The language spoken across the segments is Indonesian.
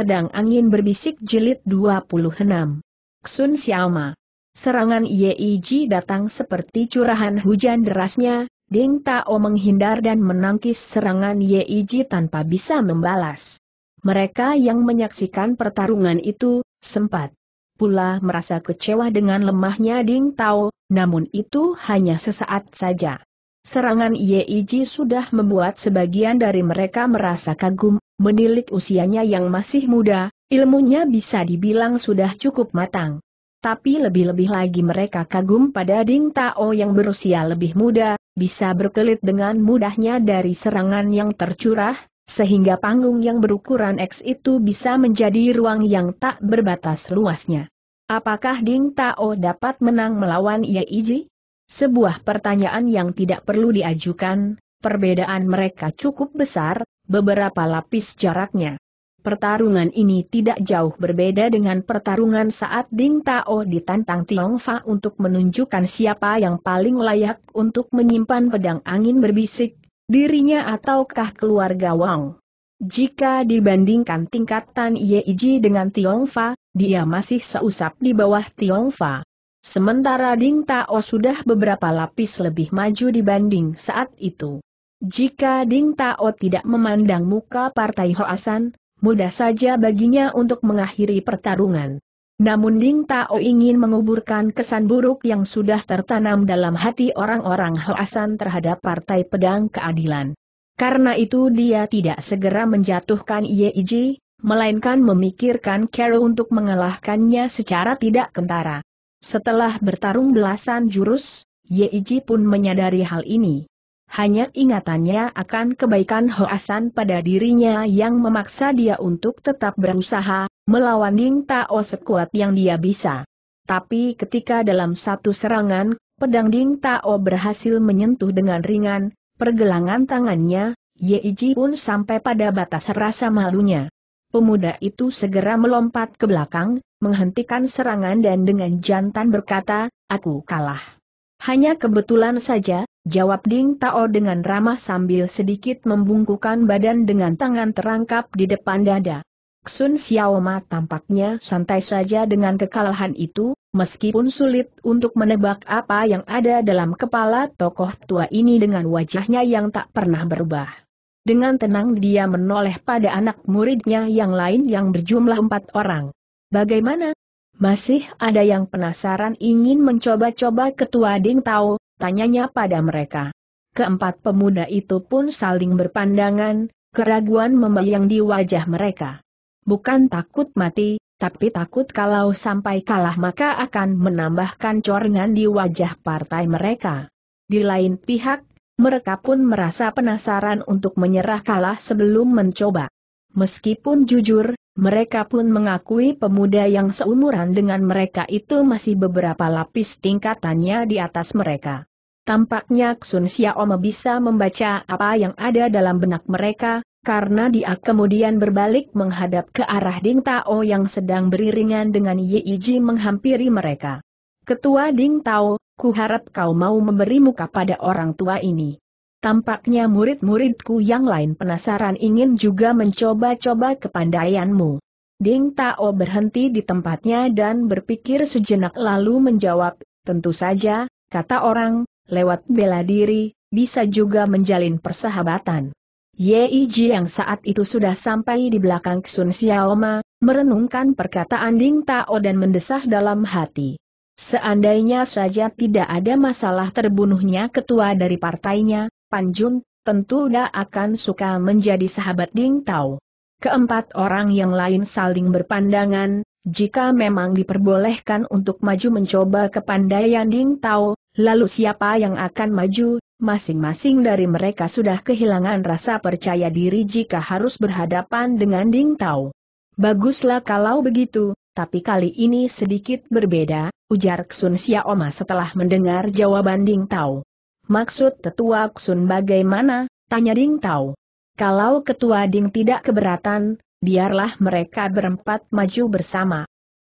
Pedang Angin Berbisik Jilid 26. Xun Xiaoma. Serangan Yeiji datang seperti curahan hujan derasnya, Ding Tao menghindar dan menangkis serangan Yeiji tanpa bisa membalas. Mereka yang menyaksikan pertarungan itu, sempat pula merasa kecewa dengan lemahnya Ding Tao, namun itu hanya sesaat saja. Serangan Yeiji sudah membuat sebagian dari mereka merasa kagum, Menilik usianya yang masih muda, ilmunya bisa dibilang sudah cukup matang. Tapi lebih-lebih lagi mereka kagum pada Ding Tao yang berusia lebih muda, bisa berkelit dengan mudahnya dari serangan yang tercurah, sehingga panggung yang berukuran X itu bisa menjadi ruang yang tak berbatas luasnya. Apakah Ding Tao dapat menang melawan Ye Iji? Sebuah pertanyaan yang tidak perlu diajukan, perbedaan mereka cukup besar, beberapa lapis jaraknya. Pertarungan ini tidak jauh berbeda dengan pertarungan saat Ding Tao ditantang Fa untuk menunjukkan siapa yang paling layak untuk menyimpan pedang angin berbisik, dirinya ataukah keluarga Wang. Jika dibandingkan tingkatan Yeiji dengan Fa, dia masih seusap di bawah Fa, Sementara Ding Tao sudah beberapa lapis lebih maju dibanding saat itu. Jika Ding Tao tidak memandang muka Partai Hoasan, mudah saja baginya untuk mengakhiri pertarungan. Namun Ding Tao ingin menguburkan kesan buruk yang sudah tertanam dalam hati orang-orang Hoasan terhadap Partai Pedang Keadilan. Karena itu dia tidak segera menjatuhkan Yeji, melainkan memikirkan Carol untuk mengalahkannya secara tidak kentara. Setelah bertarung belasan jurus, Yeji pun menyadari hal ini hanya ingatannya akan kebaikan Hoasan pada dirinya yang memaksa dia untuk tetap berusaha, melawan Ning Tao sekuat yang dia bisa. Tapi ketika dalam satu serangan, pedang Ding Tao berhasil menyentuh dengan ringan, pergelangan tangannya, Ye Iji pun sampai pada batas rasa malunya. Pemuda itu segera melompat ke belakang, menghentikan serangan dan dengan jantan berkata, aku kalah. Hanya kebetulan saja, jawab Ding Tao dengan ramah sambil sedikit membungkukan badan dengan tangan terangkap di depan dada. Sun Xiaoma tampaknya santai saja dengan kekalahan itu, meskipun sulit untuk menebak apa yang ada dalam kepala tokoh tua ini dengan wajahnya yang tak pernah berubah. Dengan tenang dia menoleh pada anak muridnya yang lain yang berjumlah empat orang. Bagaimana, masih ada yang penasaran ingin mencoba-coba ketua Ding Tao, tanyanya pada mereka. Keempat pemuda itu pun saling berpandangan, keraguan membayang di wajah mereka. Bukan takut mati, tapi takut kalau sampai kalah maka akan menambahkan corengan di wajah partai mereka. Di lain pihak, mereka pun merasa penasaran untuk menyerah kalah sebelum mencoba. Meskipun jujur, mereka pun mengakui pemuda yang seumuran dengan mereka itu masih beberapa lapis tingkatannya di atas mereka. Tampaknya Sun Xiaome bisa membaca apa yang ada dalam benak mereka, karena dia kemudian berbalik menghadap ke arah Ding Tao yang sedang beriringan dengan Iji menghampiri mereka. Ketua Ding Tao, ku harap kau mau memberi muka pada orang tua ini. Tampaknya murid-muridku yang lain penasaran ingin juga mencoba-coba kepandaianmu. Ding Tao berhenti di tempatnya dan berpikir sejenak lalu menjawab, tentu saja, kata orang, lewat bela diri, bisa juga menjalin persahabatan. Iji yang saat itu sudah sampai di belakang Sun Xiaoma, merenungkan perkataan Ding Tao dan mendesah dalam hati. Seandainya saja tidak ada masalah terbunuhnya ketua dari partainya, Panjun, tentu dia akan suka menjadi sahabat Ding Tao. Keempat orang yang lain saling berpandangan, jika memang diperbolehkan untuk maju mencoba kepandaian Ding Tao, lalu siapa yang akan maju, masing-masing dari mereka sudah kehilangan rasa percaya diri jika harus berhadapan dengan Ding Tao. Baguslah kalau begitu, tapi kali ini sedikit berbeda, ujar Sun Xiaoma setelah mendengar jawaban Ding Tao. Maksud tetua Ksun bagaimana? Tanya Ding Tao. Kalau ketua Ding tidak keberatan, biarlah mereka berempat maju bersama.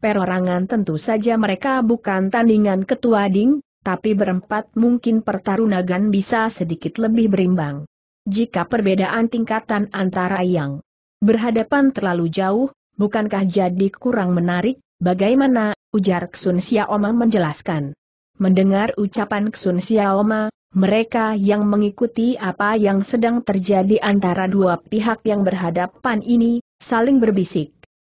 Perorangan tentu saja mereka bukan tandingan ketua Ding, tapi berempat mungkin pertarunagan bisa sedikit lebih berimbang. Jika perbedaan tingkatan antara yang berhadapan terlalu jauh, bukankah jadi kurang menarik? Bagaimana, ujar Ksun Xiaoma menjelaskan. Mendengar ucapan Ksun Xiaoma, mereka yang mengikuti apa yang sedang terjadi antara dua pihak yang berhadapan ini, saling berbisik.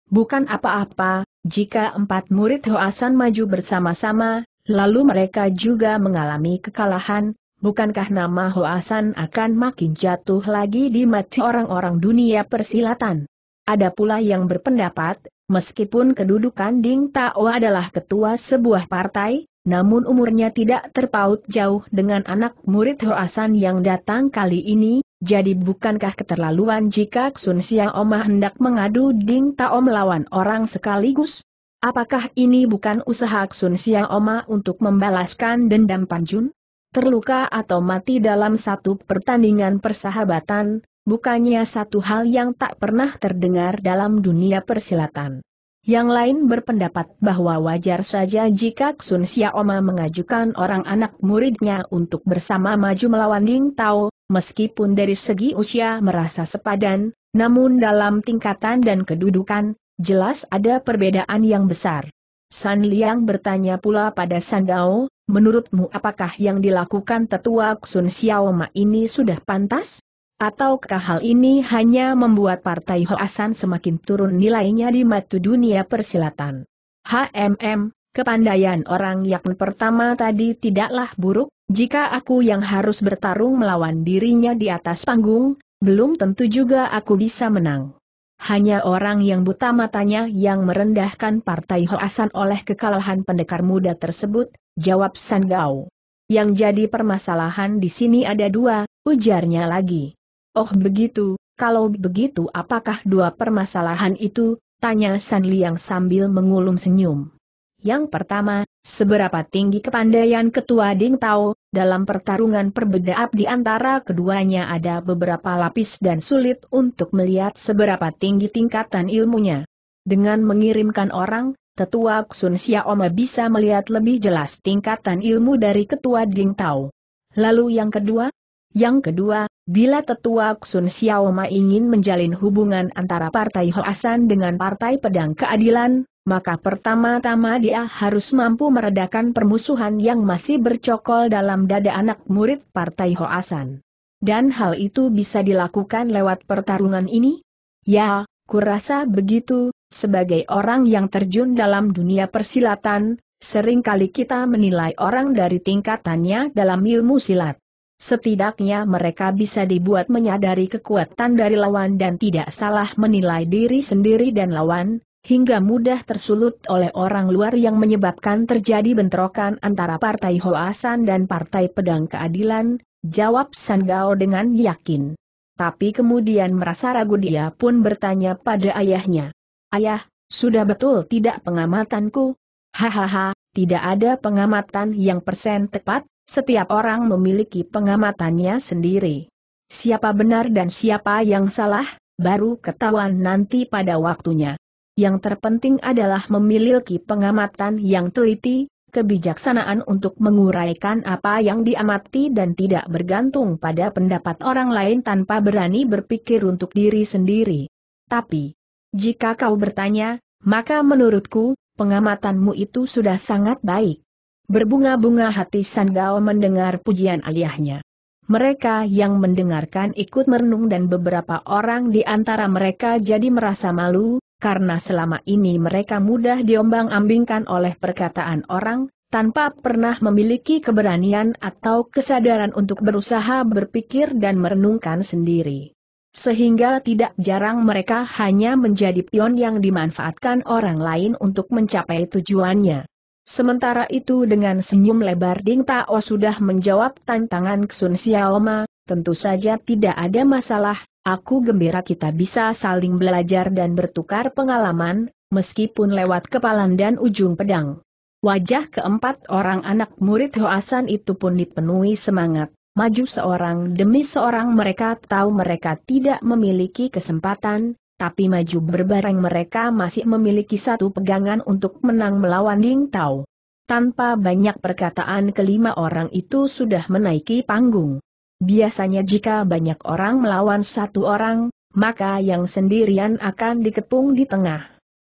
Bukan apa-apa, jika empat murid Hoasan maju bersama-sama, lalu mereka juga mengalami kekalahan, bukankah nama Hoasan akan makin jatuh lagi di mati orang-orang dunia persilatan? Ada pula yang berpendapat, meskipun kedudukan Ding Tao adalah ketua sebuah partai, namun umurnya tidak terpaut jauh dengan anak murid Hoasan yang datang kali ini, jadi bukankah keterlaluan jika Sun Siang Oma hendak mengadu Ding Tao melawan orang sekaligus? Apakah ini bukan usaha Sun Siang Oma untuk membalaskan dendam Panjun? Terluka atau mati dalam satu pertandingan persahabatan, bukannya satu hal yang tak pernah terdengar dalam dunia persilatan. Yang lain berpendapat bahwa wajar saja jika Sun Xiaoma mengajukan orang anak muridnya untuk bersama maju melawan Ding Tao, meskipun dari segi usia merasa sepadan, namun dalam tingkatan dan kedudukan, jelas ada perbedaan yang besar. San Liang bertanya pula pada San Dao, menurutmu apakah yang dilakukan tetua Sun Xiaoma ini sudah pantas? Ataukah hal ini hanya membuat Partai Hoasan semakin turun nilainya di mata dunia persilatan? HMM, kepandaian orang yang pertama tadi tidaklah buruk, jika aku yang harus bertarung melawan dirinya di atas panggung, belum tentu juga aku bisa menang. Hanya orang yang buta matanya yang merendahkan Partai Hoasan oleh kekalahan pendekar muda tersebut, jawab sanggau. Yang jadi permasalahan di sini ada dua, ujarnya lagi. Oh begitu, kalau begitu apakah dua permasalahan itu, tanya San Liang sambil mengulum senyum. Yang pertama, seberapa tinggi kepandaian ketua Ding Tao, dalam pertarungan perbedaan di antara keduanya ada beberapa lapis dan sulit untuk melihat seberapa tinggi tingkatan ilmunya. Dengan mengirimkan orang, tetua Xun Xiaoma bisa melihat lebih jelas tingkatan ilmu dari ketua Ding Tao. Lalu yang kedua? Yang kedua, Bila tetua Xun Xiaoma ingin menjalin hubungan antara Partai Hoasan dengan Partai Pedang Keadilan, maka pertama-tama dia harus mampu meredakan permusuhan yang masih bercokol dalam dada anak murid Partai Hoasan. Dan hal itu bisa dilakukan lewat pertarungan ini? Ya, kurasa begitu, sebagai orang yang terjun dalam dunia persilatan, seringkali kita menilai orang dari tingkatannya dalam ilmu silat. Setidaknya mereka bisa dibuat menyadari kekuatan dari lawan dan tidak salah menilai diri sendiri dan lawan, hingga mudah tersulut oleh orang luar yang menyebabkan terjadi bentrokan antara Partai Hoasan dan Partai Pedang Keadilan, jawab Sanggao dengan yakin. Tapi kemudian merasa ragu dia pun bertanya pada ayahnya. Ayah, sudah betul tidak pengamatanku? Hahaha, tidak ada pengamatan yang persen tepat, setiap orang memiliki pengamatannya sendiri. Siapa benar dan siapa yang salah, baru ketahuan nanti pada waktunya. Yang terpenting adalah memiliki pengamatan yang teliti, kebijaksanaan untuk menguraikan apa yang diamati dan tidak bergantung pada pendapat orang lain tanpa berani berpikir untuk diri sendiri. Tapi, jika kau bertanya, maka menurutku, pengamatanmu itu sudah sangat baik. Berbunga-bunga hati Sandao mendengar pujian aliyahnya. Mereka yang mendengarkan ikut merenung dan beberapa orang di antara mereka jadi merasa malu, karena selama ini mereka mudah diombang-ambingkan oleh perkataan orang, tanpa pernah memiliki keberanian atau kesadaran untuk berusaha berpikir dan merenungkan sendiri. Sehingga tidak jarang mereka hanya menjadi pion yang dimanfaatkan orang lain untuk mencapai tujuannya. Sementara itu dengan senyum lebar Ding Tao sudah menjawab tantangan Sun Xiaoma, tentu saja tidak ada masalah, aku gembira kita bisa saling belajar dan bertukar pengalaman, meskipun lewat kepalan dan ujung pedang. Wajah keempat orang anak murid Hoasan itu pun dipenuhi semangat, maju seorang demi seorang mereka tahu mereka tidak memiliki kesempatan, tapi maju berbareng mereka masih memiliki satu pegangan untuk menang melawan Ding Tao. Tanpa banyak perkataan kelima orang itu sudah menaiki panggung. Biasanya jika banyak orang melawan satu orang, maka yang sendirian akan dikepung di tengah.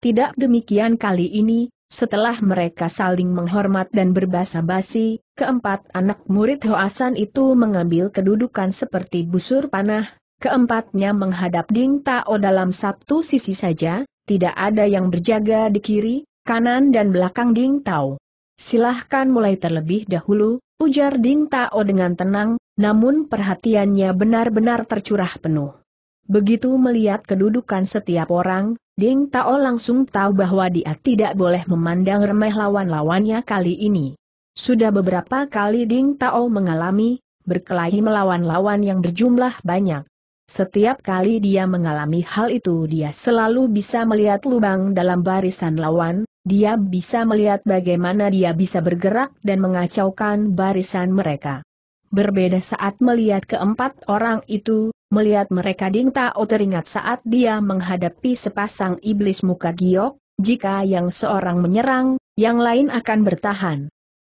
Tidak demikian kali ini, setelah mereka saling menghormat dan berbahasa basi keempat anak murid Hoasan itu mengambil kedudukan seperti busur panah, Keempatnya menghadap Ding Tao dalam satu sisi saja, tidak ada yang berjaga di kiri, kanan dan belakang Ding Tao. Silahkan mulai terlebih dahulu, ujar Ding Tao dengan tenang, namun perhatiannya benar-benar tercurah penuh. Begitu melihat kedudukan setiap orang, Ding Tao langsung tahu bahwa dia tidak boleh memandang remeh lawan-lawannya kali ini. Sudah beberapa kali Ding Tao mengalami, berkelahi melawan lawan yang berjumlah banyak. Setiap kali dia mengalami hal itu dia selalu bisa melihat lubang dalam barisan lawan, dia bisa melihat bagaimana dia bisa bergerak dan mengacaukan barisan mereka. Berbeda saat melihat keempat orang itu, melihat mereka Ding Tao teringat saat dia menghadapi sepasang iblis muka giok, jika yang seorang menyerang, yang lain akan bertahan.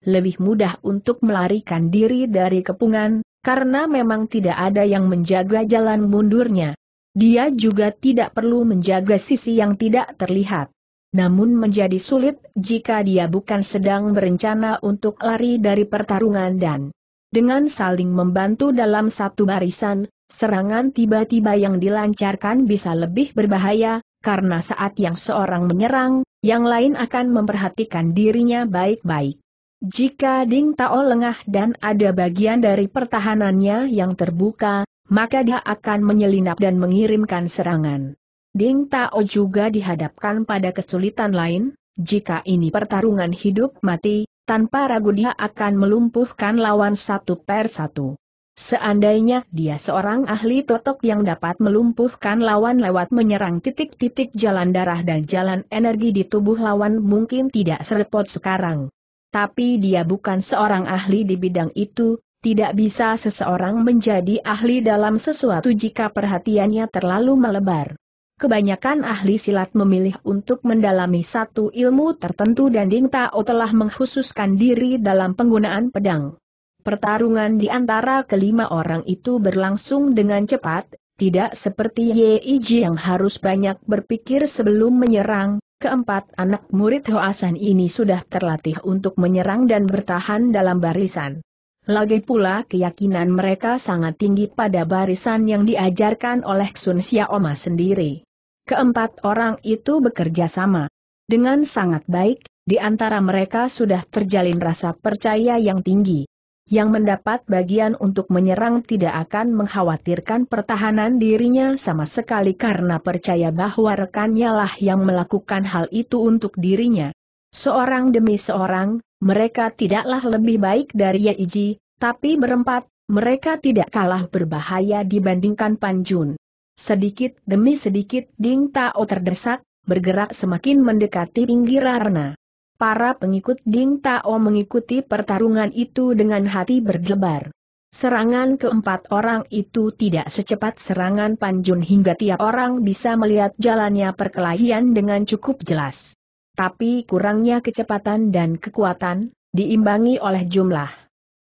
Lebih mudah untuk melarikan diri dari kepungan, karena memang tidak ada yang menjaga jalan mundurnya. Dia juga tidak perlu menjaga sisi yang tidak terlihat. Namun menjadi sulit jika dia bukan sedang berencana untuk lari dari pertarungan dan dengan saling membantu dalam satu barisan, serangan tiba-tiba yang dilancarkan bisa lebih berbahaya, karena saat yang seorang menyerang, yang lain akan memperhatikan dirinya baik-baik. Jika Ding Tao lengah dan ada bagian dari pertahanannya yang terbuka, maka dia akan menyelinap dan mengirimkan serangan. Ding Tao juga dihadapkan pada kesulitan lain, jika ini pertarungan hidup mati, tanpa ragu dia akan melumpuhkan lawan satu per satu. Seandainya dia seorang ahli totok yang dapat melumpuhkan lawan lewat menyerang titik-titik jalan darah dan jalan energi di tubuh lawan mungkin tidak serepot sekarang tapi dia bukan seorang ahli di bidang itu, tidak bisa seseorang menjadi ahli dalam sesuatu jika perhatiannya terlalu melebar. Kebanyakan ahli silat memilih untuk mendalami satu ilmu tertentu dan Ding Tao telah mengkhususkan diri dalam penggunaan pedang. Pertarungan di antara kelima orang itu berlangsung dengan cepat, tidak seperti Ye Ji yang harus banyak berpikir sebelum menyerang, Keempat anak murid Hoasan ini sudah terlatih untuk menyerang dan bertahan dalam barisan. Lagi pula keyakinan mereka sangat tinggi pada barisan yang diajarkan oleh Sun Xiaoma sendiri. Keempat orang itu bekerja sama. Dengan sangat baik, di antara mereka sudah terjalin rasa percaya yang tinggi yang mendapat bagian untuk menyerang tidak akan mengkhawatirkan pertahanan dirinya sama sekali karena percaya bahwa rekannya lah yang melakukan hal itu untuk dirinya. Seorang demi seorang, mereka tidaklah lebih baik dari Yaiji, tapi berempat, mereka tidak kalah berbahaya dibandingkan Panjun. Sedikit demi sedikit Ding Tao terdesak, bergerak semakin mendekati pinggir arena para pengikut Ding Tao mengikuti pertarungan itu dengan hati berdebar. Serangan keempat orang itu tidak secepat serangan Panjun hingga tiap orang bisa melihat jalannya perkelahian dengan cukup jelas. Tapi kurangnya kecepatan dan kekuatan, diimbangi oleh jumlah.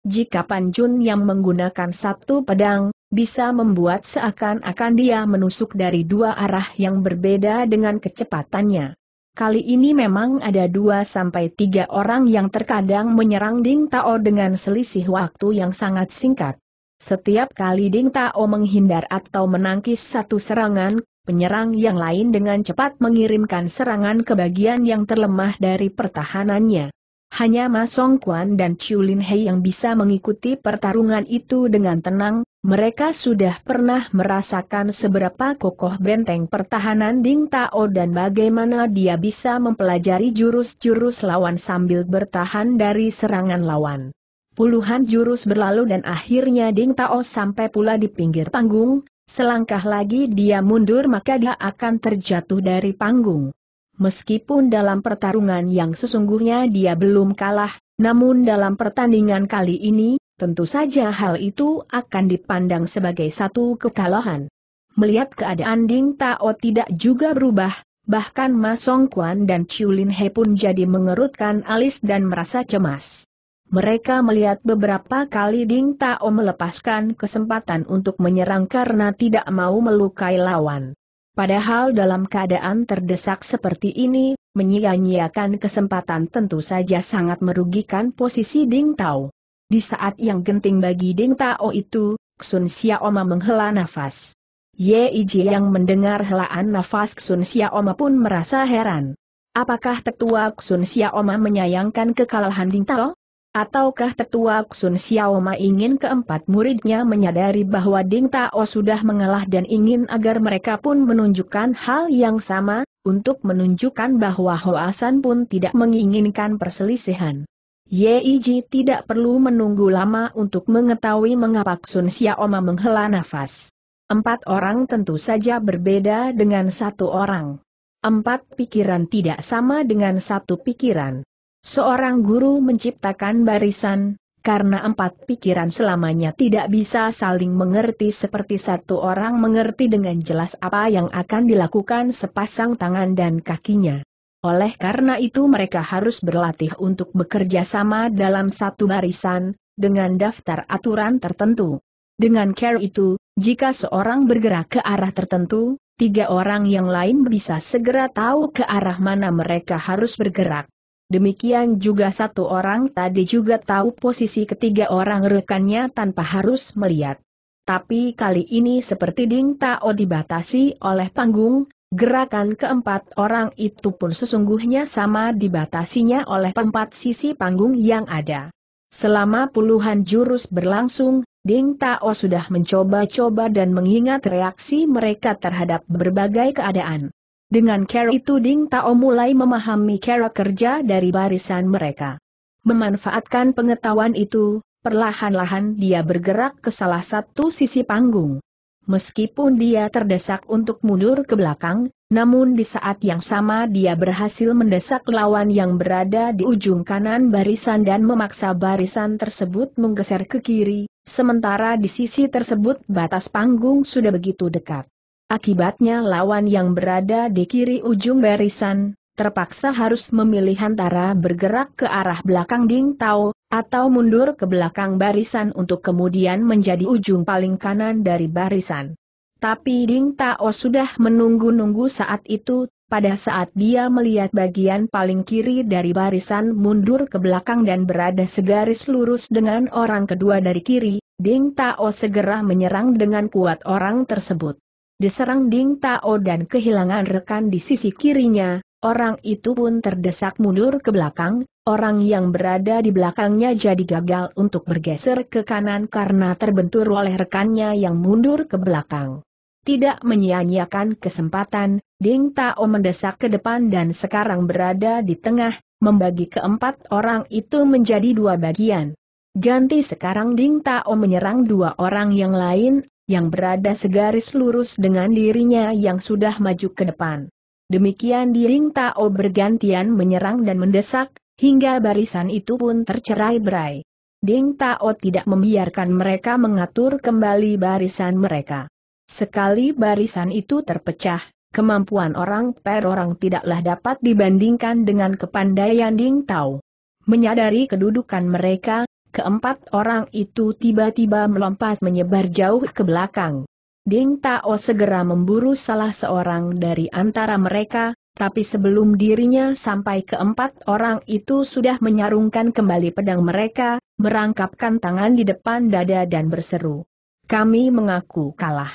Jika Panjun yang menggunakan satu pedang, bisa membuat seakan-akan dia menusuk dari dua arah yang berbeda dengan kecepatannya. Kali ini memang ada dua sampai tiga orang yang terkadang menyerang Ding Tao dengan selisih waktu yang sangat singkat. Setiap kali Ding Tao menghindar atau menangkis satu serangan, penyerang yang lain dengan cepat mengirimkan serangan ke bagian yang terlemah dari pertahanannya. Hanya Ma Song Kuan dan Chiu Lin Hei yang bisa mengikuti pertarungan itu dengan tenang, mereka sudah pernah merasakan seberapa kokoh benteng pertahanan Ding Tao dan bagaimana dia bisa mempelajari jurus-jurus lawan sambil bertahan dari serangan lawan. Puluhan jurus berlalu dan akhirnya Ding Tao sampai pula di pinggir panggung, selangkah lagi dia mundur maka dia akan terjatuh dari panggung. Meskipun dalam pertarungan yang sesungguhnya dia belum kalah, namun dalam pertandingan kali ini, tentu saja hal itu akan dipandang sebagai satu kekalahan. Melihat keadaan Ding Tao tidak juga berubah, bahkan Ma Song Kuan dan Chiu Lin He pun jadi mengerutkan alis dan merasa cemas. Mereka melihat beberapa kali Ding Tao melepaskan kesempatan untuk menyerang karena tidak mau melukai lawan. Padahal dalam keadaan terdesak seperti ini, menyia-nyiakan kesempatan tentu saja sangat merugikan posisi Ding Tao. Di saat yang genting bagi Ding Tao itu, Sun Xiaoma menghela nafas. Ye Iji yang mendengar helaan nafas Sun Xiaoma pun merasa heran. Apakah tetua Sun Xiaoma menyayangkan kekalahan Ding Tao? Ataukah tetua Sun Xiaoma ingin keempat muridnya menyadari bahwa Ding Tao sudah mengalah dan ingin agar mereka pun menunjukkan hal yang sama, untuk menunjukkan bahwa Hoasan pun tidak menginginkan perselisihan. Yeiji tidak perlu menunggu lama untuk mengetahui mengapa Sun Xiaoma menghela nafas. Empat orang tentu saja berbeda dengan satu orang. Empat pikiran tidak sama dengan satu pikiran. Seorang guru menciptakan barisan, karena empat pikiran selamanya tidak bisa saling mengerti seperti satu orang mengerti dengan jelas apa yang akan dilakukan sepasang tangan dan kakinya. Oleh karena itu mereka harus berlatih untuk bekerja sama dalam satu barisan, dengan daftar aturan tertentu. Dengan care itu, jika seorang bergerak ke arah tertentu, tiga orang yang lain bisa segera tahu ke arah mana mereka harus bergerak. Demikian juga satu orang tadi juga tahu posisi ketiga orang rekannya tanpa harus melihat. Tapi kali ini seperti Ding Tao dibatasi oleh panggung, Gerakan keempat orang itu pun sesungguhnya sama dibatasinya oleh empat sisi panggung yang ada. Selama puluhan jurus berlangsung, Ding Tao sudah mencoba-coba dan mengingat reaksi mereka terhadap berbagai keadaan. Dengan cara itu Ding Tao mulai memahami cara kerja dari barisan mereka. Memanfaatkan pengetahuan itu, perlahan-lahan dia bergerak ke salah satu sisi panggung. Meskipun dia terdesak untuk mundur ke belakang, namun di saat yang sama dia berhasil mendesak lawan yang berada di ujung kanan barisan dan memaksa barisan tersebut menggeser ke kiri, sementara di sisi tersebut batas panggung sudah begitu dekat. Akibatnya lawan yang berada di kiri ujung barisan, terpaksa harus memilih antara bergerak ke arah belakang Ding Tao, atau mundur ke belakang barisan untuk kemudian menjadi ujung paling kanan dari barisan. Tapi Ding Tao sudah menunggu-nunggu saat itu, pada saat dia melihat bagian paling kiri dari barisan mundur ke belakang dan berada segaris lurus dengan orang kedua dari kiri, Ding Tao segera menyerang dengan kuat orang tersebut. Diserang Ding Tao dan kehilangan rekan di sisi kirinya, Orang itu pun terdesak mundur ke belakang, orang yang berada di belakangnya jadi gagal untuk bergeser ke kanan karena terbentur oleh rekannya yang mundur ke belakang. Tidak menyia-nyiakan kesempatan, Ding Tao mendesak ke depan dan sekarang berada di tengah, membagi keempat orang itu menjadi dua bagian. Ganti sekarang Ding Tao menyerang dua orang yang lain, yang berada segaris lurus dengan dirinya yang sudah maju ke depan. Demikian Diring Tao bergantian menyerang dan mendesak, hingga barisan itu pun tercerai berai. Ding Tao tidak membiarkan mereka mengatur kembali barisan mereka. Sekali barisan itu terpecah, kemampuan orang per orang tidaklah dapat dibandingkan dengan kepandaian Ding Tao. Menyadari kedudukan mereka, keempat orang itu tiba-tiba melompat menyebar jauh ke belakang. Ding Tao segera memburu salah seorang dari antara mereka, tapi sebelum dirinya sampai ke empat orang itu sudah menyarungkan kembali pedang mereka, merangkapkan tangan di depan dada dan berseru. Kami mengaku kalah.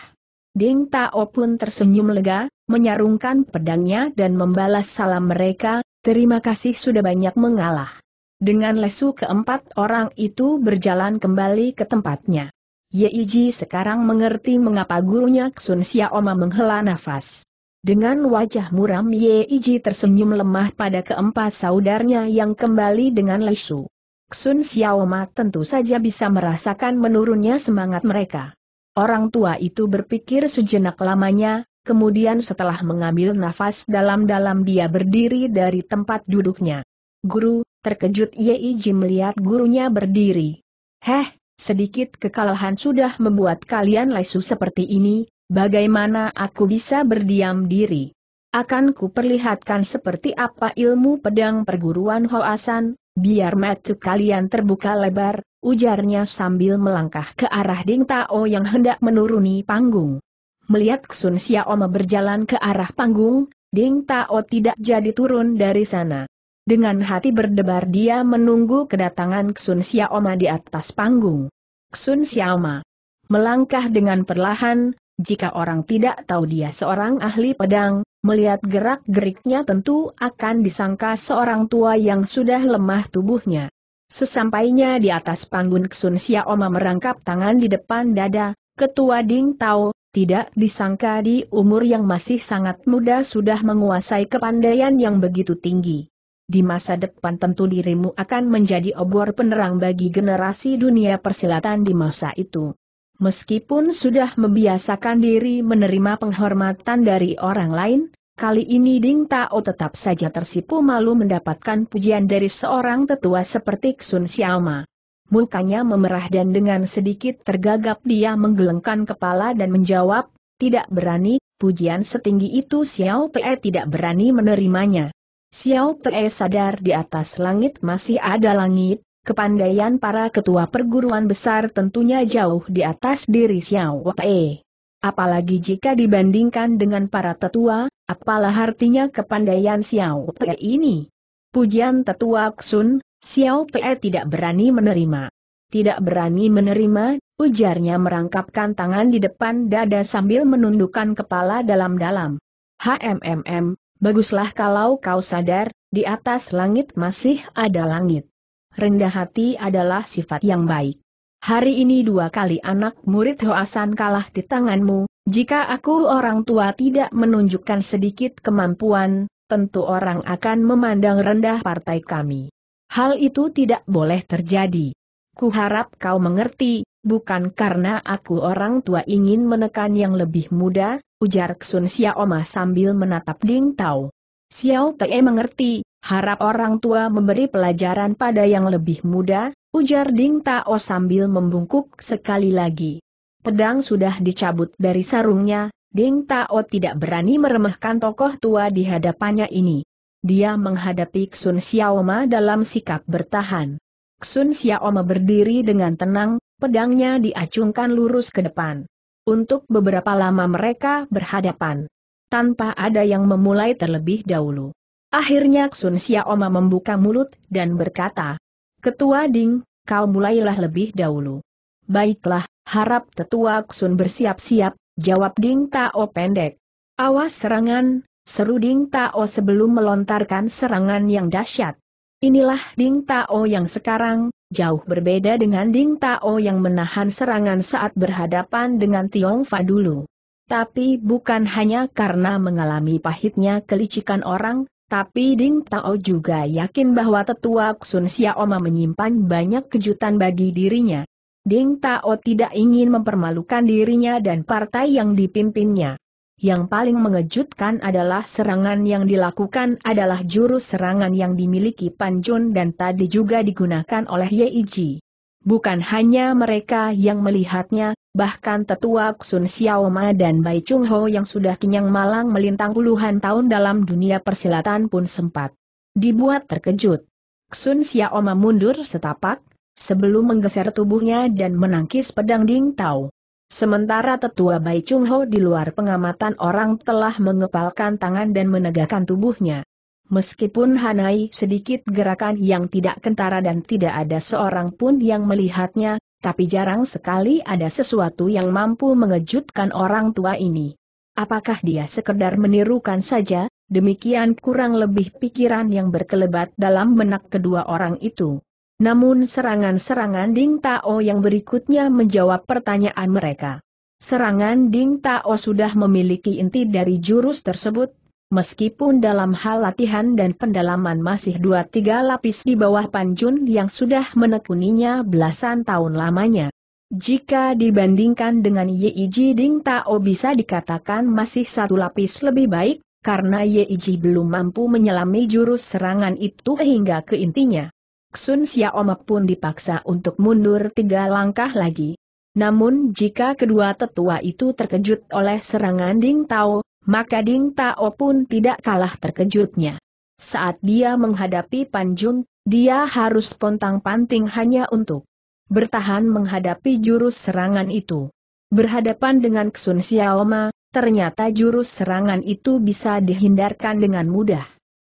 Ding Tao pun tersenyum lega, menyarungkan pedangnya dan membalas salam mereka, terima kasih sudah banyak mengalah. Dengan lesu keempat orang itu berjalan kembali ke tempatnya. Yeiji sekarang mengerti mengapa gurunya Ksun Xiaoma menghela nafas. Dengan wajah muram Yeiji tersenyum lemah pada keempat saudaranya yang kembali dengan lesu. Ksun Xiaoma tentu saja bisa merasakan menurunnya semangat mereka. Orang tua itu berpikir sejenak lamanya, kemudian setelah mengambil nafas dalam-dalam dia berdiri dari tempat duduknya. Guru, terkejut Yeiji melihat gurunya berdiri. Heh, Sedikit kekalahan sudah membuat kalian lesu seperti ini, bagaimana aku bisa berdiam diri? Akan perlihatkan seperti apa ilmu pedang perguruan Hoasan, biar mata kalian terbuka lebar, ujarnya sambil melangkah ke arah Ding Tao yang hendak menuruni panggung. Melihat Sun Xiaoma berjalan ke arah panggung, Ding Tao tidak jadi turun dari sana. Dengan hati berdebar dia menunggu kedatangan Ksun Xiaoma di atas panggung. Ksun Xiaoma melangkah dengan perlahan, jika orang tidak tahu dia seorang ahli pedang, melihat gerak-geriknya tentu akan disangka seorang tua yang sudah lemah tubuhnya. Sesampainya di atas panggung Ksun Xiaoma merangkap tangan di depan dada, ketua Ding Tao, tidak disangka di umur yang masih sangat muda sudah menguasai kepandaian yang begitu tinggi di masa depan tentu dirimu akan menjadi obor penerang bagi generasi dunia persilatan di masa itu. Meskipun sudah membiasakan diri menerima penghormatan dari orang lain, kali ini Ding Tao tetap saja tersipu malu mendapatkan pujian dari seorang tetua seperti Sun Xiaoma. Mukanya memerah dan dengan sedikit tergagap dia menggelengkan kepala dan menjawab, tidak berani, pujian setinggi itu Xiao Pe tidak berani menerimanya. Xiao Te sadar di atas langit masih ada langit, kepandaian para ketua perguruan besar tentunya jauh di atas diri Xiao Te. Apalagi jika dibandingkan dengan para tetua, apalah artinya kepandaian Xiao Te ini? Pujian tetua Xun, Xiao Te tidak berani menerima. Tidak berani menerima, ujarnya merangkapkan tangan di depan dada sambil menundukkan kepala dalam-dalam. HMMM, Baguslah kalau kau sadar, di atas langit masih ada langit. Rendah hati adalah sifat yang baik. Hari ini dua kali anak murid Hoasan kalah di tanganmu, jika aku orang tua tidak menunjukkan sedikit kemampuan, tentu orang akan memandang rendah partai kami. Hal itu tidak boleh terjadi. Kuharap kau mengerti, bukan karena aku orang tua ingin menekan yang lebih muda, ujar Ksun Xiaoma sambil menatap Ding Tao. Xiao Te mengerti, harap orang tua memberi pelajaran pada yang lebih muda, ujar Ding Tao sambil membungkuk sekali lagi. Pedang sudah dicabut dari sarungnya, Ding Tao tidak berani meremehkan tokoh tua di hadapannya ini. Dia menghadapi Ksun Xiaoma dalam sikap bertahan. Ksun Xiaoma berdiri dengan tenang, pedangnya diacungkan lurus ke depan. Untuk beberapa lama mereka berhadapan. Tanpa ada yang memulai terlebih dahulu. Akhirnya Sun Xiaoma membuka mulut dan berkata, Ketua Ding, kau mulailah lebih dahulu. Baiklah, harap tetua Sun bersiap-siap, jawab Ding Tao pendek. Awas serangan, seru Ding Tao sebelum melontarkan serangan yang dahsyat. Inilah Ding Tao yang sekarang, jauh berbeda dengan Ding Tao yang menahan serangan saat berhadapan dengan Tiong Fa dulu. Tapi bukan hanya karena mengalami pahitnya kelicikan orang, tapi Ding Tao juga yakin bahwa tetua Sun Xiaoma menyimpan banyak kejutan bagi dirinya. Ding Tao tidak ingin mempermalukan dirinya dan partai yang dipimpinnya. Yang paling mengejutkan adalah serangan yang dilakukan adalah jurus serangan yang dimiliki Panjun dan tadi juga digunakan oleh Yeiji. Bukan hanya mereka yang melihatnya, bahkan tetua Sun Xiaoma dan Bai Chung Ho yang sudah kenyang malang melintang puluhan tahun dalam dunia persilatan pun sempat dibuat terkejut. Sun Xiaoma mundur setapak, sebelum menggeser tubuhnya dan menangkis pedang Ding Tao. Sementara tetua Bai Chung Ho di luar pengamatan orang telah mengepalkan tangan dan menegakkan tubuhnya. Meskipun Hanai sedikit gerakan yang tidak kentara dan tidak ada seorang pun yang melihatnya, tapi jarang sekali ada sesuatu yang mampu mengejutkan orang tua ini. Apakah dia sekedar menirukan saja, demikian kurang lebih pikiran yang berkelebat dalam benak kedua orang itu. Namun serangan-serangan Ding Tao yang berikutnya menjawab pertanyaan mereka. Serangan Ding Tao sudah memiliki inti dari jurus tersebut, meskipun dalam hal latihan dan pendalaman masih dua tiga lapis di bawah Panjun yang sudah menekuninya belasan tahun lamanya. Jika dibandingkan dengan Yeiji Ding Tao bisa dikatakan masih satu lapis lebih baik, karena Yeiji belum mampu menyelami jurus serangan itu hingga ke intinya. Xun Xiaome pun dipaksa untuk mundur tiga langkah lagi. Namun jika kedua tetua itu terkejut oleh serangan Ding Tao, maka Ding Tao pun tidak kalah terkejutnya. Saat dia menghadapi Panjun, dia harus pontang-panting hanya untuk bertahan menghadapi jurus serangan itu. Berhadapan dengan Xun Xiaoma, ternyata jurus serangan itu bisa dihindarkan dengan mudah.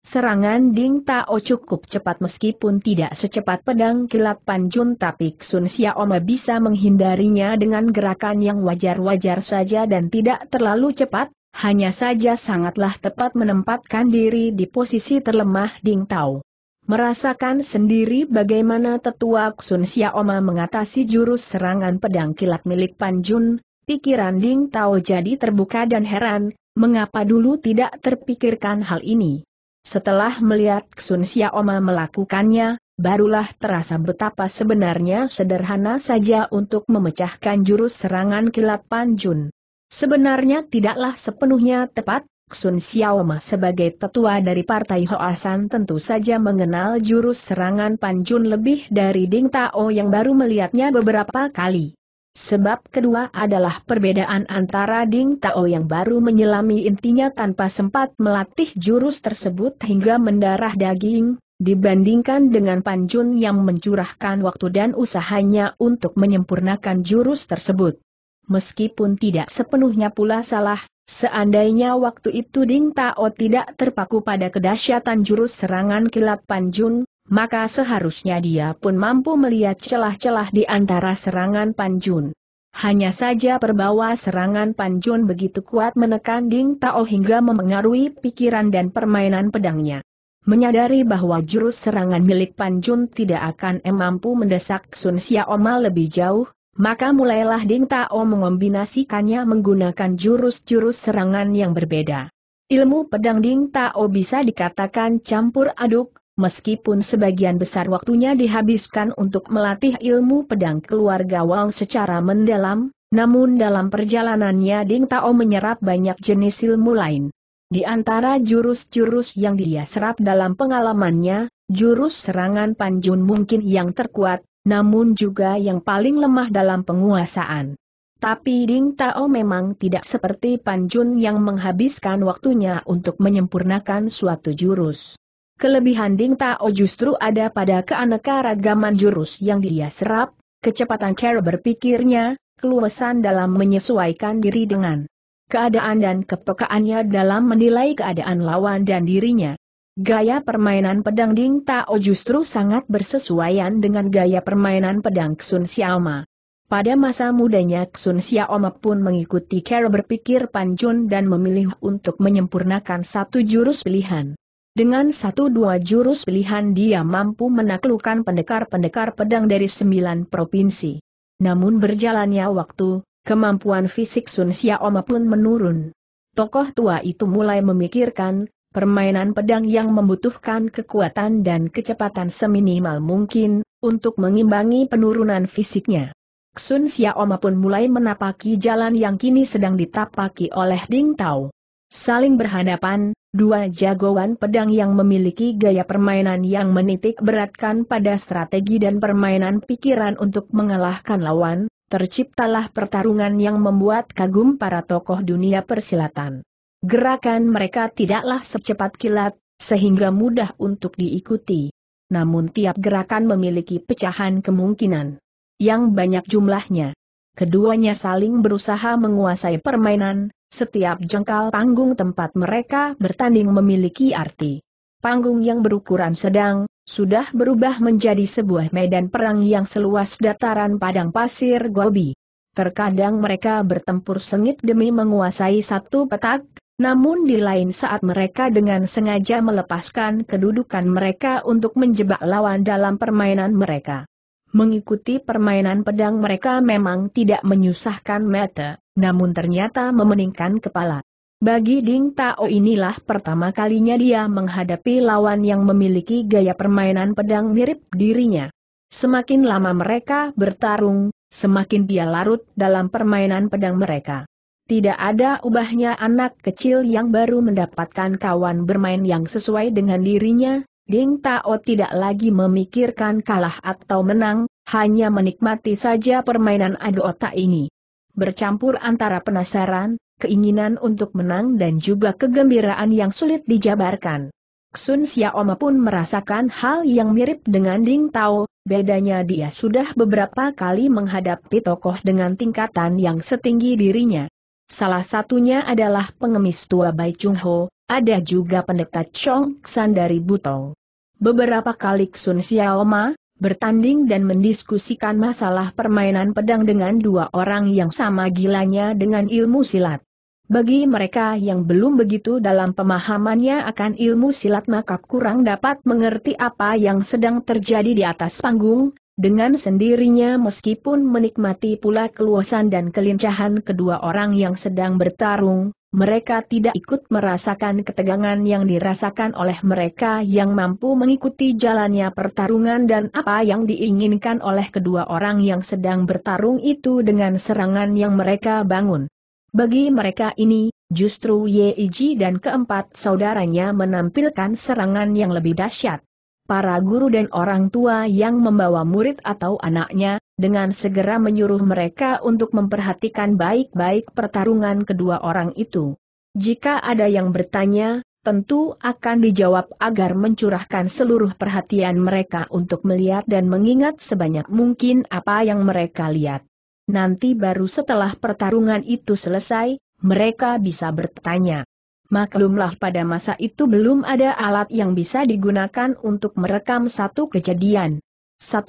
Serangan Ding Tao cukup cepat meskipun tidak secepat pedang kilat Panjun tapi Sun Xiaoma bisa menghindarinya dengan gerakan yang wajar-wajar saja dan tidak terlalu cepat, hanya saja sangatlah tepat menempatkan diri di posisi terlemah Ding Tao. Merasakan sendiri bagaimana tetua Sun Xiaoma mengatasi jurus serangan pedang kilat milik Panjun, pikiran Ding Tao jadi terbuka dan heran, mengapa dulu tidak terpikirkan hal ini. Setelah melihat Sun Xiaoma melakukannya, barulah terasa betapa sebenarnya sederhana saja untuk memecahkan jurus serangan kilat Panjun. Sebenarnya tidaklah sepenuhnya tepat, Sun Xiaoma sebagai tetua dari Partai Hoasan tentu saja mengenal jurus serangan Panjun lebih dari Ding Tao yang baru melihatnya beberapa kali. Sebab kedua adalah perbedaan antara Ding Tao yang baru menyelami intinya tanpa sempat melatih jurus tersebut hingga mendarah daging, dibandingkan dengan Pan Jun yang mencurahkan waktu dan usahanya untuk menyempurnakan jurus tersebut. Meskipun tidak sepenuhnya pula salah, Seandainya waktu itu Ding Tao tidak terpaku pada kedahsyatan jurus serangan kilat Pan Jun maka seharusnya dia pun mampu melihat celah-celah di antara serangan Panjun. Hanya saja perbawa serangan Panjun begitu kuat menekan Ding Tao hingga memengaruhi pikiran dan permainan pedangnya. Menyadari bahwa jurus serangan milik Panjun tidak akan mampu mendesak Sun Xiaoma lebih jauh, maka mulailah Ding Tao mengombinasikannya menggunakan jurus-jurus serangan yang berbeda. Ilmu pedang Ding Tao bisa dikatakan campur aduk, Meskipun sebagian besar waktunya dihabiskan untuk melatih ilmu pedang keluarga Wang secara mendalam, namun dalam perjalanannya Ding Tao menyerap banyak jenis ilmu lain. Di antara jurus-jurus yang dia serap dalam pengalamannya, jurus serangan Panjun mungkin yang terkuat, namun juga yang paling lemah dalam penguasaan. Tapi Ding Tao memang tidak seperti Panjun yang menghabiskan waktunya untuk menyempurnakan suatu jurus. Kelebihan Ding Tao justru ada pada keanekaragaman jurus yang dia serap, kecepatan cara berpikirnya, keluasan dalam menyesuaikan diri dengan keadaan dan kepekaannya dalam menilai keadaan lawan dan dirinya. Gaya permainan pedang Ding Tao justru sangat bersesuaian dengan gaya permainan pedang Sun Xiaoma. Pada masa mudanya Sun Xiaoma pun mengikuti cara berpikir Panjun dan memilih untuk menyempurnakan satu jurus pilihan. Dengan satu dua jurus pilihan dia mampu menaklukkan pendekar-pendekar pedang dari sembilan provinsi. Namun berjalannya waktu, kemampuan fisik Sun Xiaoma pun menurun. Tokoh tua itu mulai memikirkan, permainan pedang yang membutuhkan kekuatan dan kecepatan seminimal mungkin, untuk mengimbangi penurunan fisiknya. Sun Xiaoma pun mulai menapaki jalan yang kini sedang ditapaki oleh Ding Tao. Saling berhadapan, Dua jagoan pedang yang memiliki gaya permainan yang menitik beratkan pada strategi dan permainan pikiran untuk mengalahkan lawan, terciptalah pertarungan yang membuat kagum para tokoh dunia persilatan. Gerakan mereka tidaklah secepat kilat, sehingga mudah untuk diikuti. Namun tiap gerakan memiliki pecahan kemungkinan yang banyak jumlahnya. Keduanya saling berusaha menguasai permainan, setiap jengkal panggung tempat mereka bertanding memiliki arti. Panggung yang berukuran sedang, sudah berubah menjadi sebuah medan perang yang seluas dataran padang pasir Gobi. Terkadang mereka bertempur sengit demi menguasai satu petak, namun di lain saat mereka dengan sengaja melepaskan kedudukan mereka untuk menjebak lawan dalam permainan mereka. Mengikuti permainan pedang mereka memang tidak menyusahkan mata, namun ternyata memeningkan kepala. Bagi Ding Tao inilah pertama kalinya dia menghadapi lawan yang memiliki gaya permainan pedang mirip dirinya. Semakin lama mereka bertarung, semakin dia larut dalam permainan pedang mereka. Tidak ada ubahnya anak kecil yang baru mendapatkan kawan bermain yang sesuai dengan dirinya, Ding Tao tidak lagi memikirkan kalah atau menang, hanya menikmati saja permainan adu otak ini. Bercampur antara penasaran, keinginan untuk menang dan juga kegembiraan yang sulit dijabarkan. Sun Xiaoma pun merasakan hal yang mirip dengan Ding Tao, bedanya dia sudah beberapa kali menghadapi tokoh dengan tingkatan yang setinggi dirinya. Salah satunya adalah pengemis tua Bai Chung Ho, ada juga pendeta Chong San dari Butong. Beberapa kali Sun Xiaoma, bertanding dan mendiskusikan masalah permainan pedang dengan dua orang yang sama gilanya dengan ilmu silat. Bagi mereka yang belum begitu dalam pemahamannya akan ilmu silat maka kurang dapat mengerti apa yang sedang terjadi di atas panggung, dengan sendirinya meskipun menikmati pula keluasan dan kelincahan kedua orang yang sedang bertarung, mereka tidak ikut merasakan ketegangan yang dirasakan oleh mereka yang mampu mengikuti jalannya pertarungan dan apa yang diinginkan oleh kedua orang yang sedang bertarung itu dengan serangan yang mereka bangun. Bagi mereka ini, justru Yeiji dan keempat saudaranya menampilkan serangan yang lebih dahsyat. Para guru dan orang tua yang membawa murid atau anaknya, dengan segera menyuruh mereka untuk memperhatikan baik-baik pertarungan kedua orang itu. Jika ada yang bertanya, tentu akan dijawab agar mencurahkan seluruh perhatian mereka untuk melihat dan mengingat sebanyak mungkin apa yang mereka lihat. Nanti baru setelah pertarungan itu selesai, mereka bisa bertanya. Maklumlah pada masa itu belum ada alat yang bisa digunakan untuk merekam satu kejadian. 1.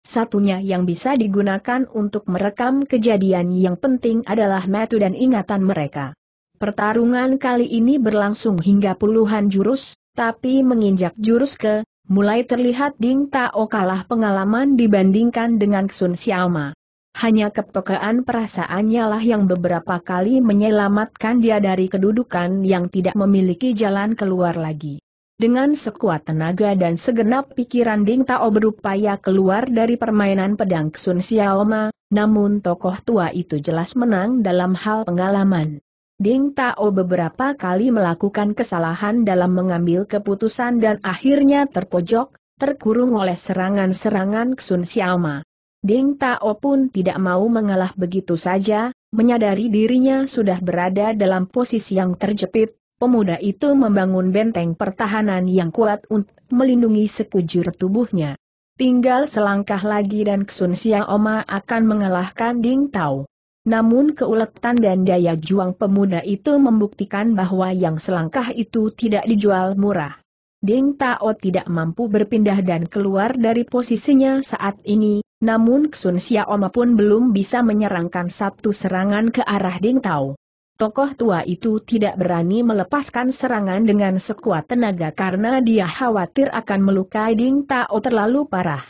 Satunya yang bisa digunakan untuk merekam kejadian yang penting adalah metu dan ingatan mereka. Pertarungan kali ini berlangsung hingga puluhan jurus, tapi menginjak jurus ke, mulai terlihat Ding Tao kalah pengalaman dibandingkan dengan Sun Xiaoma. Hanya kepekaan perasaannya lah yang beberapa kali menyelamatkan dia dari kedudukan yang tidak memiliki jalan keluar lagi. Dengan sekuat tenaga dan segenap pikiran Ding Tao berupaya keluar dari permainan pedang Sun Xiaoma, namun tokoh tua itu jelas menang dalam hal pengalaman. Ding Tao beberapa kali melakukan kesalahan dalam mengambil keputusan dan akhirnya terpojok, terkurung oleh serangan-serangan Sun Xiaoma. Ding Tao pun tidak mau mengalah begitu saja, menyadari dirinya sudah berada dalam posisi yang terjepit, Pemuda itu membangun benteng pertahanan yang kuat untuk melindungi sekujur tubuhnya. Tinggal selangkah lagi dan Ksun Siang Oma akan mengalahkan Ding Tao. Namun keuletan dan daya juang pemuda itu membuktikan bahwa yang selangkah itu tidak dijual murah. Ding Tao tidak mampu berpindah dan keluar dari posisinya saat ini, namun Ksun Sia Oma pun belum bisa menyerangkan satu serangan ke arah Ding Tao. Tokoh tua itu tidak berani melepaskan serangan dengan sekuat tenaga karena dia khawatir akan melukai Ding Tao terlalu parah.